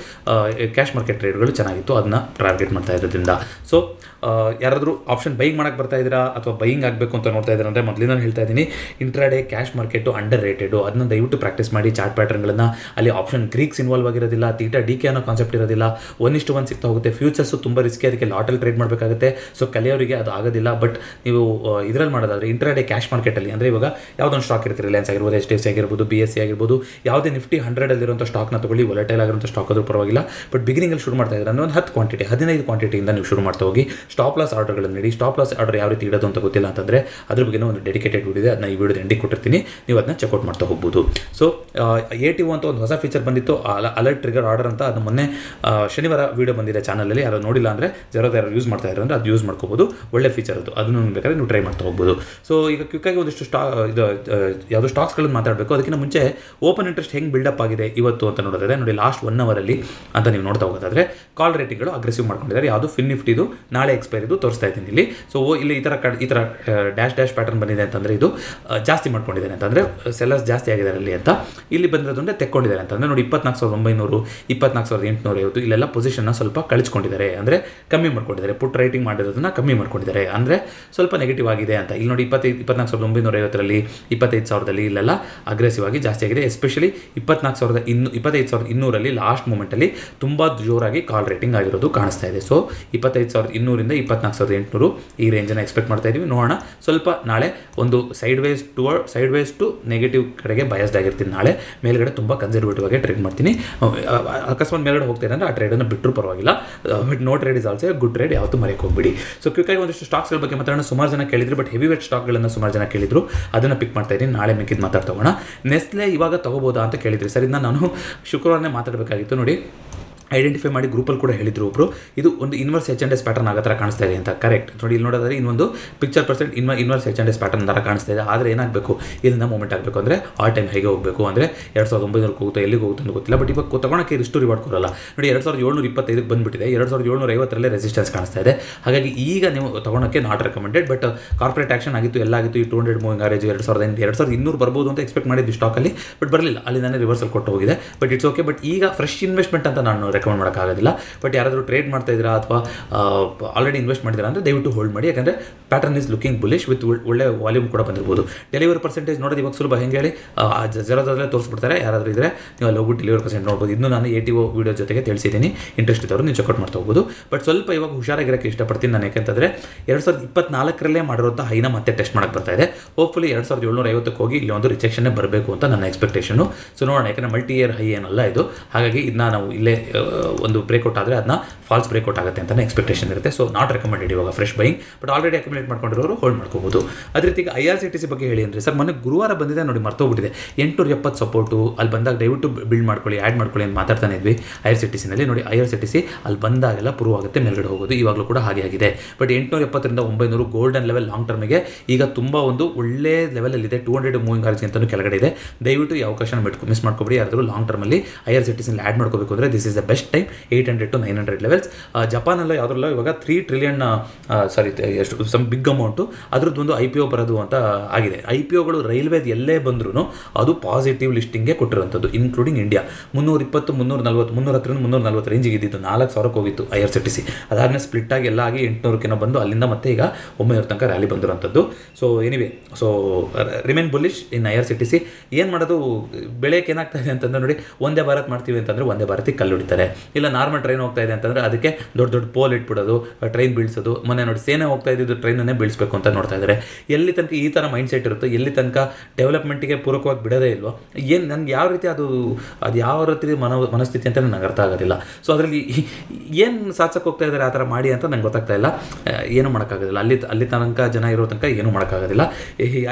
S1: ಕ್ಯಾಶ್ ಮಾರ್ಕೆಟ್ ಟ್ರೇಡ್ಗಳು ಚೆನ್ನಾಗಿತ್ತು ಅದನ್ನ ಟಾರ್ಗೆಟ್ ಮಾಡ್ತಾ ಇರೋದ್ರಿಂದ ಸೊ ಯಾರಾದರೂ ಆಪ್ಷನ್ ಬೈಯಿಂಗ್ ಮಾಡೋಕ್ಕೆ ಬರ್ತಾ ಇದ್ದೀರಾ ಅಥವಾ ಬೈಯಿಂಗ್ ಆಗಬೇಕು ಅಂತ ನೋಡ್ತಾ ಇದ್ದಾರೆ ಅಂದರೆ ಮೊದಲಿನ ಹೇಳ್ತಾ ಇದ್ದೀನಿ intraday cash market under under rated ಅದನ್ನ ದಯವಿಟ್ಟು ಪ್ರಾಕ್ಟೀಸ್ ಮಾಡಿ ಚಾರ್ಟ್ ಪ್ಯಾಟರ್ನ್ಗಳನ್ನು ಅಲ್ಲಿ ಆಪ್ಷನ್ ಗ್ರೀಕ್ಸ್ ಇನ್ವಾಲ್ವ್ ಆಗಿರೋದಿಲ್ಲ ತೀಟಾ ಡಿ ಕೆ ಅನ್ನೋ ಕಾನ್ಸೆಪ್ಟ್ ಇರೋದಿಲ್ಲ ಒಂದಿಷ್ಟು ಒಂದು ಸಿಗ್ತಾ ಹೋಗುತ್ತೆ ಫ್ಯೂಚರ್ಸು ತುಂಬ ರಿಸ್ಕಿ ಅದಕ್ಕೆ ಲಾಟಲ್ಲಿ ಟ್ರೇಡ್ ಮಾಡಬೇಕಾಗುತ್ತೆ ಸೊ ಕಲಿಯೋರಿಗೆ ಅದು ಆಗೋದಿಲ್ಲ ಬಟ್ ನೀವು ಇದರಲ್ಲಿ ಮಾಡೋದಾದರೆ ಇಂಟ್ರಾಡೇ ಕ್ಯಾಶ್ ಮಾರ್ಕೆಟಲ್ಲಿ ಅಂದರೆ ಇವಾಗ ಯಾವುದೊಂದು ಸ್ಟಾಕ್ ಇರುತ್ತೆ ರಿಲಯನ್ಸ್ ಆಗಿರ್ಬೋದು ಎಚ್ ಡಿ ಎಫ್ ಸಿ ಆಗಿರ್ಬೋದು ಬಿ ಎಸ್ ಸಿ ಆಗಿರ್ಬೋದು ಯಾವುದೇ ನಿಫ್ಟಿ ಹಂಡ್ರೆಡಲ್ಲಿರುವಂಥ ಸ್ಟಾಕ್ನ ತಗೊಳ್ಳಿ ವಲಟೈಲ್ ಆಗಿರುವಂಥ ಸ್ಟಾಕ್ ಆದರೂ ಪರವಾಗಿಲ್ಲ ಬಟ್ ಬಿಗಿನಿಂಗಲ್ಲಿ ಶುರು ಮಾಡ್ತಾ ಇದ್ದಾರೆ ಒಂದು ಹತ್ತು ಕ್ವಾಂಟಿಟಿ ಹದಿನೈದು ಕ್ವಾಂಟಿಟಿಯಿಂದ ನೀವು ಶುರು ಮಾಡ್ತಾ ಹೋಗಿ ಸ್ಟಾಪ್ ಲಾಸ್ ಆರ್ಡರ್ಗಳನ್ನು ನೀಡಿ ಸ್ಟಾಪ್ ಲಾಸ್ ಆರ್ಡರ್ ಯಾವ ರೀತಿ ಇಡೋದು ಅಂತ ಗೊತ್ತಿಲ್ಲ ಅಂತಂದರೆ ಅದ್ರ ಬಗ್ಗೆ ಒಂದು ಡೆಡಿಕೇಟೆಡ್ ವಿಡಿಯೋ ಅದನ್ನ ಈ ವಿಡಿಯೋದ ಎಂಡಿ ಕೊಟ್ಟಿರ್ತೀನಿ ನೀವು ಅದನ್ನ ಚೆಕ್ಔಟ್ ಮಾಡ್ತಾ ಹೋಗ್ಬೋದು ಸೊ ಒ ಅಂತ ಒಂದು ಹೊಸ ಫೀಚರ್ ಬಂದಿತ್ತು ಅಲ ಅಲರ್ಟ್ ಟ್ರಿಗರ್ ಆರ್ಡರ್ ಅಂತ ಅದು ಮೊನ್ನೆ ಶನಿವಾರ ವೀಡಿಯೋ ಬಂದಿದೆ ಚಾನಲಲ್ಲಿ ಯಾರು ನೋಡಿಲ್ಲ ಅಂದರೆ ಜರೋದು ಯಾರು ಯೂಸ್ ಮಾಡ್ತಾ ಇರೋ ಅಂದರೆ ಅದು ಯೂಸ್ ಮಾಡ್ಕೋಬೋದು ಒಳ್ಳೆ ಫೀಚರ್ ಅದು ಅದನ್ನು ಬೇಕಾದ್ರೆ ನೀವು ಟ್ರೈ ಮಾಡ್ತಾ ಹೋಗ್ಬೋದು ಸೊ ಈಗ ಕ್ವಿಕ್ಕಾಗಿ ಒಂದಿಷ್ಟು ಸ್ಟಾ ಇದು ಯಾವುದು ಸ್ಟಾಕ್ಸ್ಗಳನ್ನು ಮಾತಾಡಬೇಕು ಅದಕ್ಕಿಂತ ಮುಂಚೆ ಓಪನ್ ಇಂಟ್ರೆಸ್ಟ್ ಹೆಂಗೆ ಬಿಲ್ಡಪ್ ಆಗಿದೆ ಇವತ್ತು ಅಂತ ನೋಡೋದಾದ್ರೆ ನೋಡಿ ಲಾಸ್ಟ್ ಒನ್ ಅವರಲ್ಲಿ ಅಂತ ನೀವು ನೋಡ್ತಾ ಹೋಗೋದಾದ್ರೆ ಕಾಲ್ ರೇಟಿಂಗ್ಗಳು ಅಗ್ರೆಸಿವ್ ಮಾಡ್ಕೊಂಡಿದ್ದಾರೆ ಯಾವುದು ಫಿನ್ ನಿಫ್ಟಿದು ನಾಳೆ ಎಕ್ಸ್ಪೈರ್ ಇದು ತೋರಿಸ್ತಾ ಇದ್ದೀನಿ ಇಲ್ಲಿ ಸೊ ಇಲ್ಲಿ ಈ ಥರ ಈ ಥರ ಡ್ಯಾಶ್ ಡ್ಯಾಶ್ ಪ್ಯಾಟರ್ನ್ ಬಂದಿದೆ ಅಂತಂದರೆ ಇದು ಜಾಸ್ತಿ ಮಾಡ್ಕೊಂಡಿದ್ದಾರೆ ಅಂತಂದರೆ ಸೆಲ್ಲರ್ಸ್ ಜಾಸ್ತಿ ಆಗಿದ್ದಾರೆ ಅಲ್ಲಿ ಅಂತ ಇಲ್ಲಿ ಬಂದಿರೋದಂದರೆ ತೆಕ್ಕೊಂಡಿದ್ದಾರೆ ಅಂತಂದರೆ ನೋಡಿ ಇಪ್ಪತ್ನಾಲ್ಕು ಸಾವಿರದ ಒಂಬೈನೂರು ಇಪ್ಪತ್ತ್ನಾಲ್ಕು ಸಾವಿರದ ಎಂಟುನೂರ ಐವತ್ತು ಇಲ್ಲೆಲ್ಲ ಪೊಸಿಷನ್ನ ಸ್ವಲ್ಪ ಕಳಿಸ್ಕೊಂಡಿದ್ದಾರೆ ಅಂದರೆ ಕಮ್ಮಿ ಮಾಡ್ಕೊಂಡಿದ್ದಾರೆ ಪುಟ್ ರೈಟಿಂಗ್ ಮಾಡಿರೋದನ್ನು ಕಮ್ಮಿ ಮಾಡ್ಕೊಂಡಿದ್ದಾರೆ ಅಂದರೆ ಸ್ವಲ್ಪ ನೆಗೆಟಿವ್ ಆಗಿದೆ ಅಂತ ಇಲ್ಲಿ ನೋಡಿ ಇಪ್ಪತ್ತೈ ಇಪ್ಪತ್ನಾಲ್ಕು ಸಾವಿರದ ಒಂಬೈನೂರ ಐವತ್ತರಲ್ಲಿ ಇಪ್ಪತ್ತೈದು ಸಾವಿರದಲ್ಲಿ ಇಲ್ಲೆಲ್ಲ ಅಗ್ರೆಸಿವ್ ಆಗಿ ಜಾಸ್ತಿ ಆಗಿದೆ ಎಸ್ಪೆಷಲಿ ಇಪ್ಪತ್ನಾಲ್ಕು ಸಾವಿರದ ಇನ್ನು ಇಪ್ಪತ್ತೈದು ಸಾವಿರದ ಇನ್ನೂರಲ್ಲಿ ಲಾಸ್ಟ್ ಮೂಮೆಂಟಲ್ಲಿ ತುಂಬ ಜೋರಾಗಿ ಕಾಲ್ ರೇಟಿಂಗ್ ಆಗಿರೋದು ಕಾಣಿಸ್ತಾ ಇದೆ ಸೊ ಇಪ್ಪತ್ತೈದು ಸಾವಿರದ ಇನ್ನೂರಿಂದ ಇಪ್ಪತ್ನಾಲ್ಕು ಸಾವಿರದ ಎಂಟುನೂರು ಈ ರೇಂಜನ್ನು ಎಕ್ಸ್ಪೆಕ್ಟ್ ಮಾಡ್ತಾ ಇದ್ದೀವಿ ನೋಡೋಣ ಸ್ವಲ್ಪ ನಾಳೆ ಒಂದು sideways to sideways to negative negative ಕಡೆಗೆ ಬಯಸ್ಡ್ ಆಗಿರ್ತೀನಿ ನಾಳೆ ಮೇಲ್ಗಡೆ ತುಂಬ ಕನ್ಸರ್ವೇಟಿವ್ ಆಗಿ ಟ್ರೇಡ್ ಮಾಡ್ತೀನಿ ಅಕಸ್ಮಾತ್ ಮೇಲ್ಗಡೆ ಹೋಗ್ತೇನೆ ಅಂದರೆ ಆ ಟ್ರೇಡನ್ನು ಬಿಟ್ಟರೂ ಪರವಾಗಿಲ್ಲ but no trade is also good trade ಯಾವತ್ತೂ ಮರೆಯಕ್ಕೆ ಹೋಗ್ಬಿಡಿ ಸೊ ಕ್ವಿಕ್ಕಾಗಿ ಒಂದಿಷ್ಟು ಸ್ಟಾಕ್ಸ್ಗಳ ಬಗ್ಗೆ ಮಾತಾಡೋಣ ಸುಮಾರು ಜನ ಕೇಳಿದ್ರು ಬಟ್ ಹೆವಿ ವೇಟ್ ಸ್ಟಾಕ್ಗಳನ್ನು ಸುಮಾರು ಜನ ಕೇಳಿದ್ರು ಅದನ್ನು ಪಿಕ್ ಮಾಡ್ತಾ ಇದ್ದೀನಿ ನಾಳೆ ಮಾತಾಡ್ತಾ ಹೋಗೋಣ ನೆಸ್ಲೆ ಇವಾಗ ತೊಗೋಬೋದಾ ಅಂತ ಕೇಳಿದ್ರಿ ಸರ್ ನಾನು ಶುಕ್ರವಾರನೇ ಮಾತಾಡಬೇಕಾಗಿತ್ತು ನೋಡಿ ಐಡೆಂಟಿಫೈ ಮಾಡಿ ಗ್ರೂಪಲ್ಲಿ ಕೂಡ ಹೇಳಿದ್ರು ಒಬ್ಬರು ಇದು ಒಂದು ಇನ್ವರ್ಸ್ ಎಚ್ ಎಸ್ ಪ್ಯಾಟರ್ನ್ ಆಗೋ ಥರ ಕಾಣಿಸ್ತಾ ಇದೆ ಅಂತ ಕರೆಕ್ಟ್ ನೋಡಿ ಇಲ್ಲಿ ನೋಡೋದಾದ್ರೆ ಇನ್ನೊಂದು ಪಿಕ್ಚರ್ ಪರ್ಸೆಂಟ್ ಇನ್ವ ಇನ್ವರ್ಸ್ ಎಚ್ ಎಸ್ ಪ್ಯಾಟರ್ನ್ ಥರ ಕಾಣಿಸ್ತಾ ಇದೆ ಆದರೆ ಏನಾಗಬೇಕು ಇಲ್ಲಿಂದ ಮೂಮೆಂಟ್ ಆಗಬೇಕು ಅಂದರೆ ಆ ಟೈಮ್ ಹೇಗೆ ಹೋಗಬೇಕು ಅಂದರೆ ಎರಡು ಸಾವಿರದ ಒಂಬೈನೂರು ಹೋಗುತ್ತೆ ಎಲ್ಲಿಗೆ ಹೋಗುತ್ತೆ ಅಂತ ಗೊತ್ತಿಲ್ಲ ಬಟ್ ಇವಾಗ ತಗೊಳಕ್ಕೆ ಇಷ್ಟು ರಿವಾರ್ಡ್ ಕೊಡೋಲ್ಲ ನೋಡಿ ಎರಡು ಸಾವಿರದ ಏಳ್ನೂರ ಇಪ್ಪತ್ತೈದು ಬಂದುಬಿಟ್ಟಿದೆ ಎರಡು ಸಾವಿರದ ಏಳ್ನೂರ ಐವತ್ತರಲ್ಲೇ ರೆಸಿಸ್ಟೆನ್ಸ್ ಕಾಣಿಸ್ತಾ ಇದೆ ಹಾಗಾಗಿ ಈಗ ನೀವು ತಗೊಳಕ್ಕೆ not recommended but corporate action ಆಗಿತ್ತು ಎಲ್ಲ ಆಗಿತ್ತು ಈ ಟೂ ಹಂಡ್ರೆಡ್ ಮೂವಿಂಗ್ ಆರೇಜ್ ಎರಡು ಸಾವಿರದ ಎಂಟು ಎರಡು ಸಾವಿರದ ಇನ್ನೂರು ಬರ್ಬೋದು ಅಂತ ಎಕ್ಸ್ಪೆಕ್ಟ್ ಮಾಡಿದ್ದು ಸ್ಟಾಕಲ್ಲಿ ಬಟ್ ಬರಲಿಲ್ಲ ನಾನೇ ರಿವರ್ಸಲ್ ಕೊಟ್ಟು ಹೋಗಿದೆ ಬಟ್ ಇಟ್ಸ್ ಓಕೆ ಬಟ್ ಈಗ ಫ್ರೆಶ್ ಇನ್ವೆಸ್ಟ್ಮೆಂಟ್ ಅಂತ ನಾನು ರೆಕಮೆಂಡ್ ಮಾಡೋಕ್ಕಾಗೋದಿಲ್ಲ ಬಟ್ ಯಾರಾದರೂ ಟ್ರೇಡ್ ಮಾಡ್ತಾ ಇದ್ದೀರಾ ಅಥವಾ ಆಲ್ರೆಡಿ ಇನ್ವೆಸ್ಟ್ ಮಾಡಿದ್ದೀರಾ ಅಂದರೆ ದಯವಿಟ್ಟು ಹೋಲ್ಡ್ ಮಾಡಿ ಯಾಕಂದರೆ pattern is looking bullish with ಒಳ್ಳೆ ವಾಲ್ಯೂಮ್ ಕೂಡ ಬಂದಿರ್ಬೋದು ಡೆಲಿವರಿ ಪರ್ಸೆಂಟೇಜ್ ನೋಡೋದು ಇವಾಗ ಸ್ವಲ್ಪ ಹೆಂಗೆ ಹೇಳಿ ಜರದಲ್ಲೇ ತೋರಿಸ್ಬಿಡ್ತಾರೆ ಯಾರಾದರೂ ಇದ್ದರೆ ನೀವು ಅಲ್ಲಿ ಹೋಗ್ಬಿಟ್ಟು ಡೆಲಿವರಿ ಪರ್ಸೆಂಟ್ ನೋಡ್ಬೋದು ಇನ್ನೂ ನಾನು ಎ ಟಿ ಓ ವೀಡಿಯೋ ಜೊತೆಗೆ ತಿಳಿಸಿದ್ದೀನಿ ಇಂಟ್ರೆಸ್ಟ್ ಇದ್ದವರು ನೀವು ಚೆಕ್ಔಟ್ ಮಾಡ್ತಾ ಹೋಗ್ಬೋದು ಬಟ್ ಸ್ವಲ್ಪ ಇವಾಗ ಹುಷಾರಾಗಿರೋಕ್ಕೆ ಇಷ್ಟಪಡ್ತೀನಿ ನಾನು ಯಾಕಂತಂದರೆ ಎರಡು ಸಾವಿರದ ಇಪ್ಪತ್ನಾಲ್ಕರಲ್ಲೇ ಮಾಡಿರೋಂಥ ಹೈನ ಮತ್ತೆ ಟೆಸ್ಟ್ ಮಾಡಕ್ಕೆ ಬರ್ತಾ ಇದೆ ಹೋಪ್ಫುಲಿ ಎರಡು ಸಾವಿರದ ಏಳ್ನೂರ ಐವತ್ತಕ್ಕೆ ಹೋಗಿ ಇಲ್ಲಿ ಒಂದು ರಿಜೆಕ್ಷನ್ನೇ ಬರಬೇಕು ಅಂತ ನನ್ನ ಎಕ್ಸ್ಪೆಕ್ಟೇಷನು ಸೊ ನೋಡೋಣ ಯಾಕಂದರೆ ಮಲ್ಟಿ ಇಯರ್ ಹೈ ಏನಲ್ಲ ಇದು ಹಾಗಾಗಿ ಇದನ್ನ ನಾವು ಇಲ್ಲೇ ಒಂದು ಬ್ರೇಕೌಟ್ ಆದರೆ ಅದನ್ನ ಫಾಲ್ಸ್ ಬ್ರೇಕೌಟ್ ಆಗುತ್ತೆ ಅಂತಲೇ ಎಕ್ಸ್ಪೆಕ್ಟೇಷನ್ ಇರುತ್ತೆ ಸೊ ನಾಟ್ ರೆಕಮೆಂಡೆಡ್ ಇವಾಗ fresh buying but already accumulate ಮಾಡ್ಕೊಂಡಿರೋರು ಹೋಲ್ಡ್ ಮಾಡ್ಕೋಬೋದು ಅದೇ ರೀತಿ I R C T C ಬಗ್ಗೆ ಹೇಳಿ ಅಂದರೆ ಸರ್ ಮೊನ್ನೆ ಗುರುವಾರ ಬಂದಿದೆ ನೋಡಿ ಮರ್ತೋಗ್ಬಿಟ್ಟಿದೆ ಎಂಟುನೂರ ಎಪ್ಪತ್ತು ಸಪೋರ್ಟು ಅಲ್ಲಿ ಬಂದಾಗ ದಯವಿಟ್ಟು ಬಿಲ್ಡ್ ಮಾಡ್ಕೊಳ್ಳಿ ಆ್ಯಡ್ ಮಾಡ್ಕೊಳ್ಳಿ ಅಂತ ಮಾತಾಡ್ತಾನೆ ಇದ್ವಿ ಐ ಆರ್ ಸಿ ಟಿ ಸಿನಲ್ಲಿ ನೋಡಿ I R C T C ಅಲ್ಲಿ ಬಂದಾಗೆಲ್ಲ ಪ್ರೂವ್ ಆಗುತ್ತೆ ಮೇಲ್ಗಡೆ ಹೋಗೋದು ಇವಾಗಲೂ ಕೂಡ ಹಾಗೆ ಆಗಿದೆ ಬಟ್ ಎಂಟುನೂರ ಎಪ್ಪತ್ತರಿಂದ ಒಂಬೈನೂರು ಗೋಲ್ಡನ್ ಲೆವೆಲ್ ಲಾಂಗ್ ಟರ್ಮಿಗೆ ಈಗ ತುಂಬ ಒಂದು ಒಳ್ಳೆ ಲೆವೆಲಲ್ಲಿದೆ ಟೂ ಹಂಡ್ರೆಡ್ ಮೂವಿಂಗ್ ಆರ್ಜಿ ಅಂತಲೂ ಕೆಳಗಡೆ ಇದೆ ದಯವಿಟ್ಟು ಈ ಅವಕಾಶನ ಮಿಸ್ ಮಾಡ್ಕೊಬಿಡಿ ಯಾರಾದರೂ ಲಾಂಗ್ ಟರ್ಮಲ್ಲಿ ಐ ಆರ್ ಸಿ ಟಿ ಸಿನಲ್ಲಿ ಆ್ಯಡ್ ಮಾಡ್ಕೋಬೇಕು ಅಂದರೆ this is the best time eight hundred to nine hundred levels ಜಪಾನಲ್ಲೋ ಯಾವುದ್ರಲ್ಲೋ ಇವಾಗ ತ್ರೀ ಟ್ರಿಲಿಯನ್ ಸಾರಿ ಎಷ್ಟು ಸಮ್ ಬಿಗ್ ಅಮೌಂಟು ಅದ್ರದ್ದು ಒಂದು ಐ ಪಿ ಒ ಬರೋದು ಅಂತ ಆಗಿದೆ ಐ ಪಿ ಒಗಳು ರೈಲ್ವೇದು ಎಲ್ಲೇ ಬಂದ್ರೂ ಅದು ಪಾಸಿಟಿವ್ ಲಿಸ್ಟಿಂಗ್ಗೆ ಕೊಟ್ಟಿರುವಂಥದ್ದು ಇನ್ಕ್ಲೂಡಿಂಗ್ ಇಂಡಿಯಾ ಮುನ್ನೂರ ಇಪ್ಪತ್ತು ಮುನ್ನೂರ ನಲ್ವತ್ತು ಮುನ್ನೂರ ಹತ್ತರಿಂದ ಮುನ್ನೂರ ನಲ್ವತ್ತು ರೇಂಜಿಗೆ ಇದ್ದಿದ್ದು ನಾಲ್ಕು ಸಾವಿರಕ್ಕೆ ಹೋಗಿತ್ತು I R C T C ಅದಾದಮೇಲೆ ಸ್ಪ್ಲಿಟ್ ಆಗಿ ಎಲ್ಲ ಆಗಿ ಎಂಟುನೂರಕ್ಕಿಂತ ಬಂದು ಅಲ್ಲಿಂದ ಮತ್ತೆ ಈಗ ಒಂಬೈನೂರ ತನಕ ರ್ಯಾಲಿ ಬಂದಿರುವಂಥದ್ದು so anyway so remain bullish in I R C T C ಏನು ಮಾಡೋದು ಬೆಳೆಯಕ್ಕೆ ಏನಾಗ್ತಾ ಇದೆ ಅಂತಂದ್ರೆ ನೋಡಿ ಒಂದೇ ಭಾರತ್ ಮಾಡ್ತೀವಿ ಅಂತಂದರೆ ಒಂದೇ ಭಾರತಿಗೆ ಕಲ್ಲು ಹಿಡಿತಾರೆ ಇದೆ ಇಲ್ಲ ನಾರ್ಮಲ್ ಟ್ರೈನ್ ಹೋಗ್ತಾ ಇದೆ ಅಂತಂದರೆ ಅದಕ್ಕೆ ದೊಡ್ಡ ದೊಡ್ಡ ಪೋಲ್ ಇಟ್ಬಿಡೋದು ಟ್ರೈನ್ ಬೀಳಿಸೋದು ಮೊನ್ನೆ ನೋಡಿ ಸೇನೆ ಹೋಗ್ತಾ ಇದ್ದಿದ್ದು ಟ್ರೈನನ್ನೇ ಬೀಳಿಸಬೇಕು ಅಂತ ನೋಡ್ತಾ ಇದ್ದಾರೆ ಎಲ್ಲಿ ತನಕ ಈ ಥರ ಮೈಂಡ್ ಸೆಟ್ ಇರುತ್ತೋ ಎಲ್ಲಿ ತನಕ ಡೆವಲಪ್ಮೆಂಟಿಗೆ ಪೂರಕವಾಗಿ ಬಿಡೋದೇ ಇಲ್ವೋ ಏನು ನನಗೆ ಯಾವ ರೀತಿ ಅದು ಅದು ಯಾವ ರೀತಿ ಮನೋ ಮನಸ್ಥಿತಿ ಅಂತ ನನಗೆ ಅರ್ಥ ಆಗೋದಿಲ್ಲ ಸೊ ಅದರಲ್ಲಿ ಏನು ಸಾಧಿಸೋಕೆ ಹೋಗ್ತಾ ಇದ್ದಾರೆ ಆ ಥರ ಮಾಡಿ ಅಂತ ನಂಗೆ ಗೊತ್ತಾಗ್ತಾ ಇಲ್ಲ ಏನು ಮಾಡೋಕ್ಕಾಗೋದಿಲ್ಲ ಅಲ್ಲಿ ಅಲ್ಲಿ ತನಕ ಜನ ಇರೋ ತನಕ ಏನು ಮಾಡೋಕ್ಕಾಗೋದಿಲ್ಲ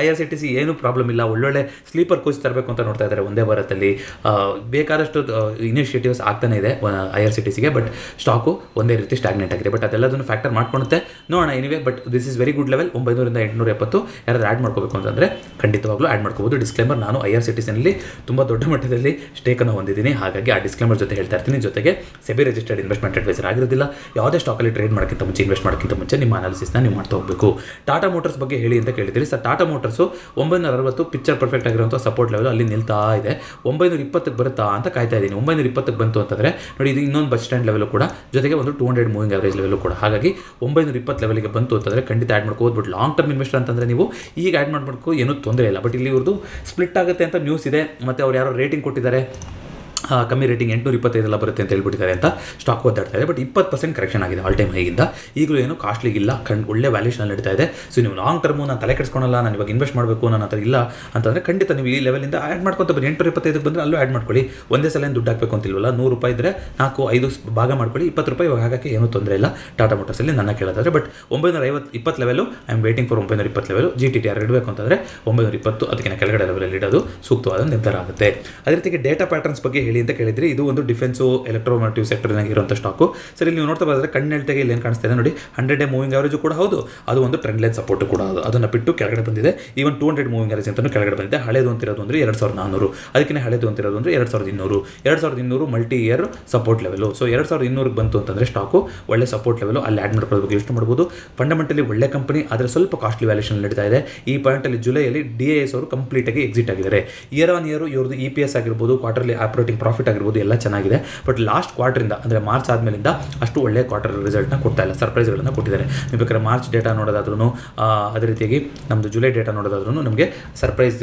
S1: I R C T C ಏನೂ ಪ್ರಾಬ್ಲಮ್ ಇಲ್ಲ ಒಳ್ಳೊಳ್ಳೆ ಸ್ಲೀಪರ್ ಕೋಚ್ ತರಬೇಕು ಅಂತ ನೋಡ್ತಾ ಇದ್ದಾರೆ ಒಂದೇ ಭಾರತದಲ್ಲಿ ಬೇಕಾದಷ್ಟು ಇನಿಷಿಯೇಟಿವ್ಸ್ ಆಗ್ತಾನೆ ಇದೆ ಐ ಆರ್ ಸಿ ಟಿ ಸಿಗೆ ಬಟ್ ಸ್ಟಾಕು ಒಂದೇ ರೀತಿ ಸ್ಟಾಗ್ನೆಂಟ್ ಆಗಿದೆ ಬಟ್ ಅದೆಲ್ಲದನ್ನು ಫ್ಯಾಕ್ಟರ್ ಮಾಡ್ಕೊಳುತ್ತೆ ನೋಡೋಣ ಇವೆ but this is very good level ಒಂಬೈನೂರಿಂದ ಎಂಟುನೂರ ಎಪ್ಪತ್ತು ಯಾರಾದ್ರೂ ಆ್ಯಡ್ ಮಾಡ್ಕೋಬೇಕು ಅಂತಂದರೆ ಖಂಡಿತವಾಗ್ಲೂ ಆ್ಯಡ್ ಮಾಡ್ಕೋಬೋದು ಡಿಸ್ಕ್ಲೇಮರ್ ನಾನು ಐ ಆರ್ ಸಿ ಟಿ ಸಿನಲ್ಲಿ ತುಂಬ ದೊಡ್ಡ ಮಟ್ಟದಲ್ಲಿ ಸ್ಟೇಕನ್ನು ಹೊಂದಿದ್ದೀನಿ ಹಾಗಾಗಿ ಆ ಡಿಸ್ಕ್ಲೇಮರ್ ಜೊತೆ ಹೇಳ್ತಾ ಇರ್ತೀನಿ ಜೊತೆಗೆ ಸೆಬಿ ರಿಜಿಸ್ಟರ್ಡ್ ಇನ್ವೆಸ್ಟ್ಮೆಂಟ್ ಅಡ್ವೈಸರ್ ಆಗಿರೋದಿಲ್ಲ ಯಾವುದೇ ಸ್ಟಾಕಲ್ಲಿ ಟ್ರೇಡ್ ಮಾಡೋಕ್ಕಿಂತ ಮುಂಚೆ ಇನ್ವೆಸ್ಟ್ ಮಾಡೋಕ್ಕಿಂತ ಮುಂಚೆ ನಿಮ್ಮ ಅನಾಲಿಸಿಸ್ನ ನೀವು ಮಾಡ್ತಾ ಹೋಗಬೇಕು ಟಾಟಾ ಮೋಟರ್ಸ್ ಬಗ್ಗೆ ಹೇಳಿ ಅಂತ ಕೇಳಿದ್ದೀರಿ ಸರ್ ಟಾಟಾ ಮೋಟರ್ಸು ಒಂಬೈನೂರ ಅರವತ್ತು ಪಿಕ್ಚರ್ ಪರ್ಫೆಕ್ಟ್ ಆಗಿರುವಂಥ ಸಪೋರ್ಟ್ ಲೆವೆಲ್ ಅಲ್ಲಿ ನಿಲ್ತಾ ಇದೆ ಒಂಬೈನೂರ ಇಪ್ಪತ್ತಕ್ಕೆ ಬರುತ್ತಾ ಅಂತ ಕಾಯ್ತಾ ಇದ್ದೀನಿ ಒಂಬೈನೂರ ಇಪ್ಪತ್ತಕ್ಕೆ ಬಂತು ಅಂತಂದರೆ ನೋಡಿ ಇದು ಇನ್ನೊಂದು ಬಸ್ ಸ್ಟ್ಯಾಂಡ್ ಲೆವೆಲ್ ಕೂಡ ಜೊತೆಗೆ ಒಂದು two hundred moving average level ಕೂಡ ಹಾಗಾಗಿ ಒಂಬೈನೂರ ಇಪ್ಪತ್ತು ಲೆವೆಲ್ಗೆ ಬಂತು ಅಂತಂದರೆ ಖಂಡಿತ ಆ್ಯಡ್ ಮಾಡ್ಕೋದು ಬಟ್ ಲಾಂಗ್ ಟರ್ಮ್ ಇನ್ವೆಸ್ಟರ್ ಅಂತಂದರೆ ನೀವು ಈಗ ಆ್ಯಡ್ ಮಾಡ್ಬೇಕು ಏನೂ ತೊಂದರೆ ಇಲ್ಲ ಬಟ್ ಇಲ್ಲಿ ಇವ್ರದ್ದು ಸ್ಪ್ಲಿಟ್ ಆಗುತ್ತೆ ಅಂತ ನ್ಯೂಸ್ ಇದೆ ಮತ್ತು ಅವ್ರು ಯಾರೋ ರೇಟಿಂಗ್ ಕೊಟ್ಟಿದ್ದಾರೆ ಕಮ್ಮಿ ರೇಟಿಂಗ್ ಎಂಟುನೂರ ಇಪ್ಪತ್ತೈದೆಲ್ಲ ಬರುತ್ತೆ ಅಂತ ಹೇಳ್ಬಿಟ್ಟಿದ್ದಾರೆ ಅಂತ ಸ್ಟಾಕ್ ಓದಾಡ್ತಾ ಇದೆ ಬಟ್ ಇಪ್ಪತ್ತು ಪರ್ಸೆಂಟ್ ಕರೆಕ್ಷನ್ ಆಗಿದೆ ಆಲ್ ಟೈಮ್ ಹೈಗಿಂದ ಈಗಲೂ ಏನು ಇಲ್ಲ ಕಂಡು ಒಳ್ಳೆ ವ್ಯಾಲ್ಯೂಷನ್ ನಡೀತಾ ಇದೆ ಸೊ ನೀವು ಲಾಂಗ್ ಟರ್ಮು ನಾನು ತಲೆ ಕೆಡಿಸ್ಕೊಳಲ್ಲ ನಾನು ಇವಾಗ ಇನ್ವೆಸ್ಟ್ ಮಾಡಬೇಕು ನನ್ನ ಹತ್ರ ಇಲ್ಲ ಅಂತಂದರೆ ಖಂಡಿತ ನೀವು ಈ ಲೆವೆಲಿಂದ ಆ್ಯಡ್ ಮಾಡ್ಕೊತ ಬನ್ನಿ ಎಂಟು ಇಪ್ಪತ್ತೈದಕ್ಕೆ ಬಂದರೆ ಅಲ್ಲೂ ಆ್ಯಡ್ ಮಾಡ್ಕೊಳ್ಳಿ ಒಂದೇ ಸಲ ದುಡ್ಡು ಹಾಕಬೇಕು ಅಂತಿಲ್ವಲ್ಲ ನೂರು ರೂಪಾಯಿ ಇದ್ದರೆ ನಾಲ್ಕು ಐದು ಭಾಗ ಮಾಡ್ಕೊಳ್ಳಿ ಇಪ್ಪತ್ತು ರೂಪಾಯಿ ಇವಾಗ ಹಾಕೋಕ್ಕೆ ಏನೂ ತೊಂದರೆ ಇಲ್ಲ ಟಾಟಾ ಮೋಟರ್ಸಲ್ಲಿ ನನ್ನ ಕೇಳಿದರೆ ಬಟ್ ಒಂಬೈನೂರ ಐವತ್ತು ಇಪ್ಪತ್ತು level I am waiting for ಒಂಬೈನೂರ ಇಪ್ಪತ್ತು level G T T R ಇಡಬೇಕು ಅಂತಂದರೆ ಒಂಬೈನೂರ ಇಪ್ಪತ್ತು ಅದಕ್ಕಿಂತ ಕೆಳಗಡೆ ಲೆವೆಲಲ್ಲಿ ಇಡೋದು ಸೂಕ್ತವಾದ ನಿರ್ಧಾರ ಆಗುತ್ತೆ ಅದೇ ರೀತಿಗೆ ಡೇಟಾ ಪ್ಯಾಟರ್ನ್ಸ್ ಬಗ್ಗೆ ಹೇಳಿ ಅಂತ ಕೇಳಿದ್ರೆ ಇದು ಒಂದು ಡಿಫೆನ್ಸು ಎಲೆಕ್ಟ್ರೋಮೋಟಿವ್ ಸೆಕ್ಟರ್ನಾಗ ಇರುವಂಥ ಸ್ಟಾಕು ಸರಿ ಇಲ್ಲಿ ನೀವು ನೋಡ್ತಾ ಬಂದರೆ ಕಣ್ಣು ಇಲ್ಲಿ ಏನು ಕಾಣಿಸ್ತಾ ಇದೆ ನೋಡಿ ಹಂಡ್ರೆಡ್ ಡೇ ಮೂವಿಂಗ್ ಆವರೇಜು ಕೂಡ ಹೌದು ಅದು ಒಂದು ಟ್ರೆಂಡ್ ಲೈನ್ ಸಪೋರ್ಟ್ ಕೂಡ ಅದು ಅದನ್ನು ಬಿಟ್ಟು ಕೆಳಗಡೆ ಬಂದಿದೆ even two hundred moving average ಅಂತಲೂ ಕೆಳಗಡೆ ಬಂದಿದೆ ಹಳೆದು ಅಂತಿರೋದು ಅಂದರೆ ಎರಡು ಸಾವಿರದ ನಾನೂರು ಅದಕ್ಕೆ ಹಳೆದು ಅಂತಿರೋದು ಅಂದರೆ ಎರಡು ಸಾವಿರದ ಇನ್ನೂರು ಎರಡು ಸಾವಿರದ ಇನ್ನೂರು multi year support level so ಎರಡು ಸಾವಿರದ ಇನ್ನೂರಿಗೆ ಬಂತು ಅಂತಂದರೆ ಸ್ಟಾಕು ಒಳ್ಳೆ ಸಪೋರ್ಟ್ ಲೆವೆಲು ಅಲ್ಲಿ ಆ್ಯಡ್ ಮಾಡ್ಕೊಳ್ಳೋ ಬಗ್ಗೆ ಯೋಚನೆ ಮಾಡ್ಬೋದು ಫಂಡಮೆಂಟಲಿ ಒಳ್ಳೆ ಕಂಪನಿ ಆದರೆ ಸ್ವಲ್ಪ ಕಾಸ್ಟ್ಲಿ ವ್ಯಾಲ್ಯೂಷನ್ ನಡೀತಾ ಇದೆ ಈ ಪಾಯಿಂಟಲ್ಲಿ ಜುಲೈಯಲ್ಲಿ ಡಿ ಎ ಎಸ್ ಅವರು ಕಂಪ್ಲೀಟಾಗಿ ಎಕ್ಸಿಟ್ ಆಗಿದ್ದಾರೆ ಇಯರ್ ಆನ್ ಇಯರ್ ಇವ್ರದ್ದು ಇ ಪಿ ಎಸ್ ಆಗಿರ್ಬೋದು ಕ್ವಾರ್ಟರ್ಲಿ ಆಪರೇಟಿಂಗ್ ಪ್ರಾಫಿಟ್ ಆಗಿರ್ಬೋದು ಎಲ್ಲ ಚೆನ್ನಾಗಿದೆ ಬಟ್ ಲಾಸ್ಟ್ ಕ್ವಾರ್ಟ್ರಿಂದ ಅಂದರೆ ಮಾರ್ಚ್ ಆದಮೇಲಿಂದ ಅಷ್ಟು ಒಳ್ಳೆಯ ಕ್ವಾರ್ಟರ್ ರಿಸಲ್ಟ್ನ ಕೊಡ್ತಾ ಇಲ್ಲ ಸರ್ಪ್ರೈಸ್ಗಳನ್ನು ಕೊಟ್ಟಿದ್ದಾರೆ ನೀವು ಬೇಕಾದ್ರೆ ಮಾರ್ಚ್ ಡೇಟಾ ನೋಡೋದಾದ್ರೂ ಅದೇ ರೀತಿಯಾಗಿ ನಮ್ಮದು ಜುಲೈ ಡೇಟಾ ನೋಡೋದಾದ್ರೂ ನಮಗೆ ಸರ್ಪ್ರೈಸ್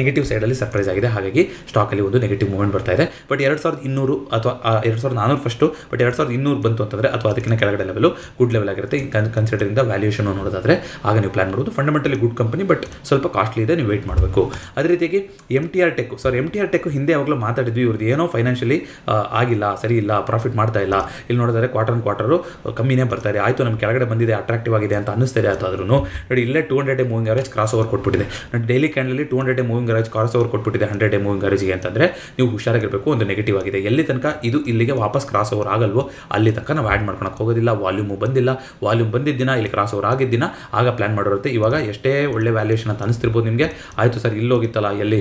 S1: ನೆಗೆಟಿವ್ ಸೈಡಲ್ಲಿ ಸರ್ಪ್ರೈಸ್ ಆಗಿದೆ ಹಾಗಾಗಿ ಸ್ಟಾಕಲ್ಲಿ ಒಂದು ನೆಗೆಟಿವ್ ಮೂವ್ಮೆಂಟ್ ಬರ್ತಾ ಇದೆ ಬಟ್ ಎರಡು ಸಾವಿರದ ಇನ್ನೂರು ಅಥವಾ ಎರಡು ಸಾವಿರದ ನಾನೂರು ಫಸ್ಟು ಬಟ್ ಎರಡು ಸಾವಿರದ ಇನ್ನೂರು ಬಂತು ಅಂತಂದರೆ ಅಥವಾ ಅದಕ್ಕಿಂತ ಕೆಳಗಡೆ ಲೆವೆಲು ಗುಡ್ ಲೆವೆಲ್ ಆಗಿರುತ್ತೆ ಕನ್ಸಿಡರಿಂದ ವ್ಯಾಲ್ಯೂಷನ್ ನೋಡೋದಾದರೆ ಆಗ ನೀವು ಪ್ಲಾನ್ ಮಾಡ್ಬೋದು ಫಂಡಮೆಂಟಲಿ ಗುಡ್ ಕಂಪನಿ ಬಟ್ ಸ್ವಲ್ಪ ಕಾಸ್ಟ್ಲಿ ಇದೆ ನೀವು ವೇಟ್ ಮಾಡಬೇಕು ಅದೇ ರೀತಿಯಾಗಿ M T R tech sorry M T R tech ಹಿಂದೆ ಯಾವಾಗಲೂ ಮಾತಾಡಿದ್ವಿ ಇವ್ರ ಏನೋ ಫೈನಾನ್ಷಿಯಲಿ ಆಗಿಲ್ಲ ಸರಿ ಇಲ್ಲ ಪ್ರಾಫಿಟ್ ಮಾಡ್ತಾ ಇಲ್ಲ ಇಲ್ಲಿ ನೋಡಿದರೆ ಕ್ವಾರ್ಟರ್ ಆನ್ ಕ್ವಾರ್ಟರು ಕಮ್ಮಿನೇ ಬರ್ತಾರೆ ಆಯಿತು ನಮ್ಮ ಕೆಳಗಡೆ ಬಂದಿದೆ ಅಟ್ರಾಕ್ಟಿವ್ ಆಗಿದೆ ಅಂತ ಅನ್ನಿಸ್ತಾರೆ ಆತಾದ್ರೂ ನೋಡಿ ಇಲ್ಲೇ two hundred day moving average cross over ಕೊಟ್ಬಿಟ್ಟಿದೆ ನಾನು ಡೈಲಿ ಕ್ಯಾಂಡಲ್ಲಿ two hundred day moving average cross over ಕೊಟ್ಬಿಟ್ಟಿದೆ ಹಂಡ್ರೆಡ್ ಡೇ ಮೂವಿಂಗ್ ಆವರೇಜ್ಗೆ ಅಂತಂದರೆ ನೀವು ಹುಷಾರಾಗಿರಬೇಕು ಒಂದು ನೆಗೆಟಿವ್ ಆಗಿದೆ ಎಲ್ಲಿ ತನಕ ಇದು ಇಲ್ಲಿಗೆ ವಾಪಸ್ ಕ್ರಾಸ್ ಓವರ್ ಆಗಲ್ವೋ ಅಲ್ಲಿ ತನಕ ನಾವು ಆ್ಯಡ್ ಮಾಡ್ಕೊಳಕ್ಕೆ ಹೋಗೋದಿಲ್ಲ ವಾಲ್ಯೂಮು ಬಂದಿಲ್ಲ ವಾಲ್ಯೂಮ್ ಬಂದಿದ್ದ ದಿನ ಇಲ್ಲಿ ಕ್ರಾಸ್ ಓವರ್ ಆಗಿದ್ದ ದಿನ ಆಗ ಪ್ಲ್ಯಾನ್ ಮಾಡಿರುತ್ತೆ ಇವಾಗ ಎಷ್ಟೇ ಒಳ್ಳೆ ವ್ಯಾಲ್ಯೂಷನ್ ಅಂತ ಅನಿಸ್ತಿರ್ಬೋದು ನಿಮಗೆ ಆಯಿತು ಸರ್ ಇಲ್ಲಿ ಹೋಗಿತ್ತಲ್ಲ ಎಲ್ಲಿ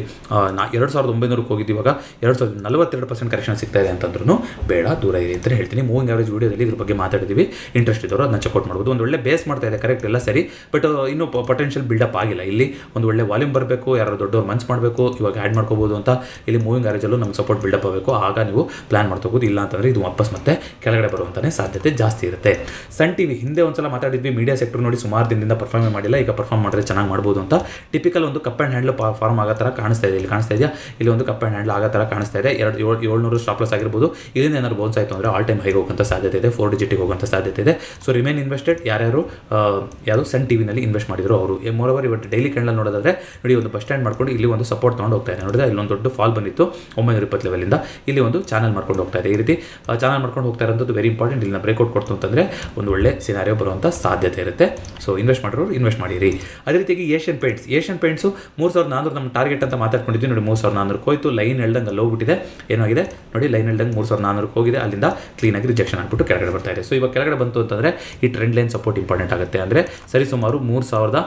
S1: ನಾ ಎರಡು ಸಾವಿರದ ಒಂಬೈನೂರಕ್ಕೆ ಹೋಗಿದ್ದು ಇವಾಗ ಎರಡು ಸಾವಿರದ ನಲವತ್ತೆರಡು ಪರ್ಸೆಂಟ್ ಕರೆಕ್ಷನ್ ಸಿಗ್ತಾ ಇದೆ ಅಂತಂದ್ರೂ ಬೇಡ ದೂರ ಇದೆ ಅಂತ ಹೇಳ್ತೀನಿ ಮೂವಿಂಗ್ ಆವರೇಜ್ ವೀಡಿಯೋದಲ್ಲಿ ಇದ್ರ ಬಗ್ಗೆ ಮಾತಾಡಿದ್ವಿ ಇಂಟ್ರೆಸ್ಟ್ ಇದ್ದವರು ಅದನ್ನ ಚೆಕ್ಔಟ್ ಮಾಡ್ಬೋದು ಒಂದು ಒಳ್ಳೆ ಬೇಸ್ ಮಾಡ್ತಾ ಇದೆ ಕರೆಕ್ಟ್ ಎಲ್ಲ ಸರಿ ಬಟ್ ಇನ್ನೂ ಪೊಟೆನ್ಷಿಯಲ್ ಬಿಲ್ಡಪ್ ಆಗಿಲ್ಲ ಇಲ್ಲಿ ಒಂದು ಒಳ್ಳೆ ವಾಲ್ಯೂಮ್ ಬರಬೇಕು ಯಾರು ದೊಡ್ಡವ್ರು ಮನ್ಸ್ ಮಾಡಬೇಕು ಇವಾಗ ಆ್ಯಡ್ ಮಾಡ್ಕೋಬೋದು ಅಂತ ಇಲ್ಲಿ ಮೂವಿಂಗ್ ಆವರೇಜಲ್ಲೂ ನಮ್ಗೆ ಸಪೋರ್ಟ್ ಬಿಲ್ಡಪ್ ಆಗಬೇಕು ಆಗ ನೀವು ಪ್ಲಾನ್ ಮಾಡ್ಕೋಬೋದು ಇಲ್ಲ ಅಂತಂದರೆ ಇದು ವಾಪಸ್ ಮತ್ತೆ ಕೆಳಗಡೆ ಬರುವಂತಲೇ ಸಾಧ್ಯತೆ ಜಾಸ್ತಿ ಇರುತ್ತೆ ಸನ್ ಟಿವಿ ಹಿಂದೆ ಒಂದ್ಸಲ ಮಾತಾಡಿದ್ವಿ ಮೀಡಿಯಾ ಸೆಕ್ಟರ್ ನೋಡಿ ಸುಮಾರು ದಿನದಿಂದ ಪರ್ಫಾರ್ಮೇ ಮಾಡಿಲ್ಲ ಈಗ ಪರ್ಫಾರ್ಮ್ ಮಾಡಿದ್ರೆ ಚೆನ್ನಾಗಿ ಮಾಡ್ಬೋದು ಅಂತ ಟಿಪಿಕಲ್ ಒಂದು ಕಪ್ ಆ್ಯಂಡ್ ಹ್ಯಾಂಡ್ಲ್ ಫಾರ್ಮ್ ಆಗೋ ಥರ ಕಾಣಿಸ್ತಾ ಇದೆ ಇಲ್ಲಿ ಕಾಣಿಸ್ತಾ ಇದೆಯಾ ಇಲ್ಲಿ ಒಂದು ಕಪ್ ಆ್ಯಂಡ್ ಹ್ಯಾಂಡ್ಲ್ ಆಗೋ ಥರ ಕಾಣಿಸ್ತಾ ಇದೆ ಎರಡು ಏಳು ಏಳ್ನೂರು ಸ್ಟಾಪ್ ಲಾಸ್ ಆಗಿರ್ಬೋದು ಇದರಿಂದ ಏನಾದ್ರು ಬೌನ್ಸ್ ಆಯಿತು ಅಂದರೆ ಆಲ್ ಟೈಮ್ ಹೈಗೆ ಹೋಗುವಂಥ ಸಾಧ್ಯತೆ ಇದೆ ಫೋರ್ ಡಿಜಿಟಿಗೆ ಹೋಗುವಂಥ ಸಾಧ್ಯತೆ ಇದೆ ಸೊ ರಿಮೇನ್ ಇನ್ವೆಸ್ಟೆಡ್ ಯಾರ್ಯಾರು ಯಾರು ಸನ್ ಟಿ ವಿನಲ್ಲಿ ಇನ್ವೆಸ್ಟ್ ಮಾಡಿದ್ರು ಅವರು ಓವರ್ ಇವತ್ತು ಡೈಲಿ ಕ್ಯಾಂಡಲ್ ನೋಡೋದಾದ್ರೆ ನೋಡಿ ಒಂದು ಬಸ್ ಸ್ಟ್ಯಾಂಡ್ ಮಾಡ್ಕೊಂಡು ಇಲ್ಲಿ ಒಂದು ಸಪೋರ್ಟ್ ತೊಗೊಂಡು ಹೋಗ್ತಾ ಇದೆ ನೋಡಿದ್ರೆ ಇಲ್ಲೊಂದು ದೊಡ್ಡ ಫಾಲ್ ಬಂದಿತ್ತು ಒಂಬೈನೂರ ಇಪ್ಪತ್ತು ಲೆವೆಲಿಂದ ಇಲ್ಲಿ ಒಂದು ಚಾನಲ್ ಮಾಡ್ಕೊಂಡು ಹೋಗ್ತಾ ಇದೆ ಈ ರೀತಿ ಚಾನಲ್ ಮಾಡ್ಕೊಂಡು ಹೋಗ್ತಾ ಇರೋಂಥದ್ದು ವೆರಿ ಇಂಪಾರ್ಟೆಂಟ್ ಇಲ್ಲಿ ಬ್ರೇಕ್ಔಟ್ ಕೊಡ್ತು ಅಂತಂದರೆ ಒಂದು ಒಳ್ಳೆ ಸಿನಾರಿಯೋ ಬರುವಂಥ ಸಾಧ್ಯತೆ ಇರುತ್ತೆ ಸೊ ಇನ್ವೆಸ್ಟ್ ಮಾಡಿರೋರು ಇನ್ವೆಸ್ಟ್ ಮಾಡಿರಿ ಅದೇ ರೀತಿ ಏಷ್ಯನ್ ಪೇಂಟ್ಸ್ ಏಷ್ಯನ್ ಪೇಂಟ್ಸು ಮೂರು ಸಾವಿರದ ನಾನ್ನೂರು ನಮ್ಮ ಟಾರ್ಗೆಟ್ ಅಂತ ಮಾತಾಡ್ಕೊಂಡಿದ್ವಿ ನೋಡಿ ಮೂರು ಸಾವಿರದ ನಾನ್ನೂರು ಕೋಯ್ತು ಲೈನ್ ಹೇಳ್ದಂಗೆ ಅಲ್ಲಿ ಹೋಗ್ಬಿಟ್ಟಿದೆ ಏನಾಗಿದೆ ನೋಡಿ ಲೈನ್ ಅಲ್ಲಿ ಮೂರು ಸಾವಿರದ ನಾನ್ನೂರಕ್ಕೆ ಹೋಗಿದೆ ಅಲ್ಲಿಂದ ಕ್ಲೀನಾಗಿ ರಿಜೆಕ್ಷನ್ ಆಗಿಬಿಟ್ಟು ಕೆಳಗಡೆ ಬರ್ತಾ ಇದೆ ಸೊ ಇವಾಗ ಕೆಳಗಡೆ ಬಂತು ಅಂತಂದರೆ ಈ ಟ್ರೆಂಡ್ ಲೈನ್ ಸಪೋರ್ಟ್ ಇಂಪಾರ್ಟೆಂಟ್ ಆಗುತ್ತೆ ಅಂದರೆ ಸರಿ ಸುಮಾರು ಮೂರು ಸಾವಿರದ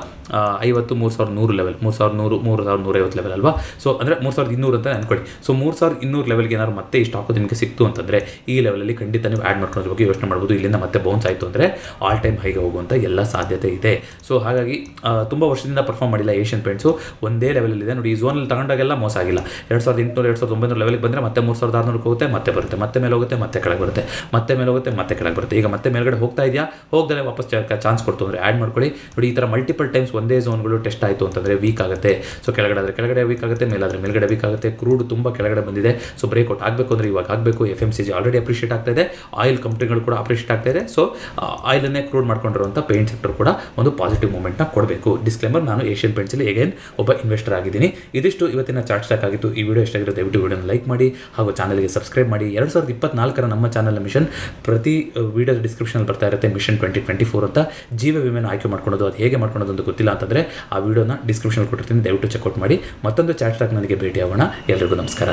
S1: ಐವತ್ತು ಮೂರು ಸಾವಿರದ ನೂರು ಲೆವೆಲ್ ಮೂರು ಸಾವಿರದ ನೂರು ಮೂರು ಸಾವಿರದ ನೂರೈವತ್ತು ಲೆವೆಲ್ ಅಲ್ವಾ ಸೊ ಅಂದರೆ ಮೂರು ಸಾವಿರದ ಇನ್ನೂರು ಅಂತ ಅನ್ಕೊಳ್ಳಿ ಸೊ ಮೂರು ಸಾವಿರದ ಇನ್ನೂರು ಲೆವೆಲ್ಗೆ ಏನಾದ್ರು ಮತ್ತೆ ಈ ಸ್ಟಾಕ್ ನಿಮಗೆ ಸಿಕ್ತು ಅಂತಂದರೆ ಈ ಲೆವೆಲಲ್ಲಿ ಖಂಡಿತ ನೀವು ಆ್ಯಡ್ ಮಾಡ್ಕೊಳ್ಳೋದ್ರ ಬಗ್ಗೆ ಯೋಚನೆ ಮಾಡ್ಬೋದು ಇಲ್ಲಿಂದ ಮತ್ತೆ ಬೌನ್ಸ್ ಆಯಿತು ಅಂದರೆ ಆಲ್ ಟೈಮ್ ಹೈಗೆ ಹೋಗುವಂಥ ಎಲ್ಲ ಸಾಧ್ಯತೆ ಇದೆ ಸೊ ಹಾಗಾಗಿ ತುಂಬ ವರ್ಷದಿಂದ ಪರ್ಫಾರ್ಮ್ ಮಾಡಿಲ್ಲ ಏಷ್ಯನ್ ಪೇಂಟ್ಸ್ ಒಂದೇ ಲೆವೆಲಲ್ಲಿದೆ ನೋಡಿ ಈ ಝೋನಲ್ಲಿ ತಗೊಂಡಾಗೆಲ್ಲ ಮೋಸ ಆಗಿಲ್ಲ ಎರಡು ಸಾವಿರದ ಎಂಟುನೂರು ಎರಡು ಸಾವಿರದ ಒಂಬೈನೂರು ಲೆವೆಲ್ಗೆ ಬಂದರೆ ಮತ್ತೆ ಮೂರು ಸಾವಿರದ ಆರುನೂರಕ್ಕೆ ಹೋಗುತ್ತೆ ಮತ್ತೆ ಬರುತ್ತೆ ಮತ್ತೆ ಮೇಲೆ ಹೋಗುತ್ತೆ ಮತ್ತೆ ಕೆಳಗೆ ಬರುತ್ತೆ ಮತ್ತೆ ಮೇಲೆ ಹೋಗುತ್ತೆ ಮತ್ತೆ ಕೆಳಗೆ ಬರುತ್ತೆ ಈಗ ಮತ್ತೆ ಮೇಲ್ಗಡೆ ಹೋಗ್ತಾ ಇದೆಯಾ ಹೋಗದಲೇ ವಾಪಸ್ ಚಾನ್ಸ್ ಕೊಡ್ತು ಅಂದರೆ ಆ್ಯಡ್ ಮಾಡ್ಕೊಳ್ಳಿ ನೋಡಿ ಈ ಥರ ಮಲ್ಟಿಪಲ್ ಟೈಮ್ಸ್ ಒಂದೇ ಝೋನ್ಗಳು ಟೆಸ್ಟ್ ಆಯಿತು ಅಂತಂದರೆ ವೀಕ್ ಆಗುತ್ತೆ ಸೊ ಕೆಳಗಡೆ ಆದರೆ ಕೆಳಗಡೆ ವೀಕ್ ಆಗುತ್ತೆ ಮೇಲಾದರೆ ಮೇಲ್ಗಡೆ ವೀಕ್ ಆಗುತ್ತೆ ಕ್ರೂಡ್ ತುಂಬ ಕೆಳಗಡೆ ಬಂದಿದೆ ಸೊ ಬ್ರೇಕ್ಔಟ್ ಆಗಬೇಕು ಅಂದರೆ ಇವಾಗ ಆಗಬೇಕು F M C G already appreciate ಆಗ್ತಾ ಇದೆ ಆಯಿಲ್ ಕಂಪ್ನಿಗಳು ಕೂಡ ಅಪ್ರಿಷಿಯೇಟ್ ಆಗ್ತಾ ಇದೆ ಸೊ ಆಯಿಲನ್ನೇ ಕ್ರೂಡ್ ಮಾಡ್ಕೊಂಡಿರುವಂಥ ಪೇಂಟ್ ಸೆಕ್ಟರ್ ಕೂಡ ಒಂದು ಪಾಸಿಟಿವ್ ಮೂಮೆಂಟ್ನ ಕೊಡಬೇಕು ಡಿಸ್ಕ್ಲೇಮರ್ ನಾನು ಏಷ್ಯನ್ ಪೇಂಟ್ಸಲ್ಲಿ ಎಗೇನ್ ಒಬ್ಬ ಇನ್ವೆಸ್ಟರ್ ಆಗಿದ್ದೀನಿ ಇದಿಷ್ಟು ಇವತ್ತಿನ ಚಾರ್ಟ್ ಸ್ಟಾಕ್ ಆಗಿತ್ತು ಈ ವಿಡಿಯೋ ಎಷ್ಟಾಗಿರೋ ದಯವಿಟ್ಟು ವಿಡಿಯೋನ ಲೈಕ್ ಮಾಡಿ ಮಾಡಿ ಹಾಗೂ ಚಾನಲ್ಗೆ ಸಬ್ಸ್ಕ್ರೈಬ್ ಮಾಡಿ ಎರಡು ಸಾವಿರದ ಇಪ್ಪತ್ನಾಲ್ಕರ ನಮ್ಮ ಚಾನಲ್ನ ಮಿಷನ್ ಪ್ರತಿ ವೀಡಿಯೋ ಡಿಸ್ಕ್ರಿಪ್ಷನಲ್ಲಿ ಬರ್ತಾ ಇರುತ್ತೆ ಮಿಷನ್ ಟ್ವೆಂಟಿ ಟ್ವೆಂಟಿ ಫೋರ್ ಅಂತ ಜೀವ ವಿಮೆನ ಆಯ್ಕೆ ಮಾಡ್ಕೊಳೋದು ಅದು ಹೇಗೆ ಮಾಡ್ಕೊಳೋದು ಅಂತ ಗೊತ್ತಿಲ್ಲ ಅಂತಂದರೆ ಆ ವಿಡಿಯೋನ ಡಿಸ್ಕ್ರಿಪ್ಷನ್ ಕೊಟ್ಟಿರ್ತೀನಿ ದಯವಿಟ್ಟು ಚೆಕ್ಔಟ್ ಮಾಡಿ ಮತ್ತೊಂದು ಚಾಟ್ ನನಗೆ ಭೇಟಿ ಆಗೋಣ ಎಲ್ರಿಗೂ ನಮಸ್ಕಾರ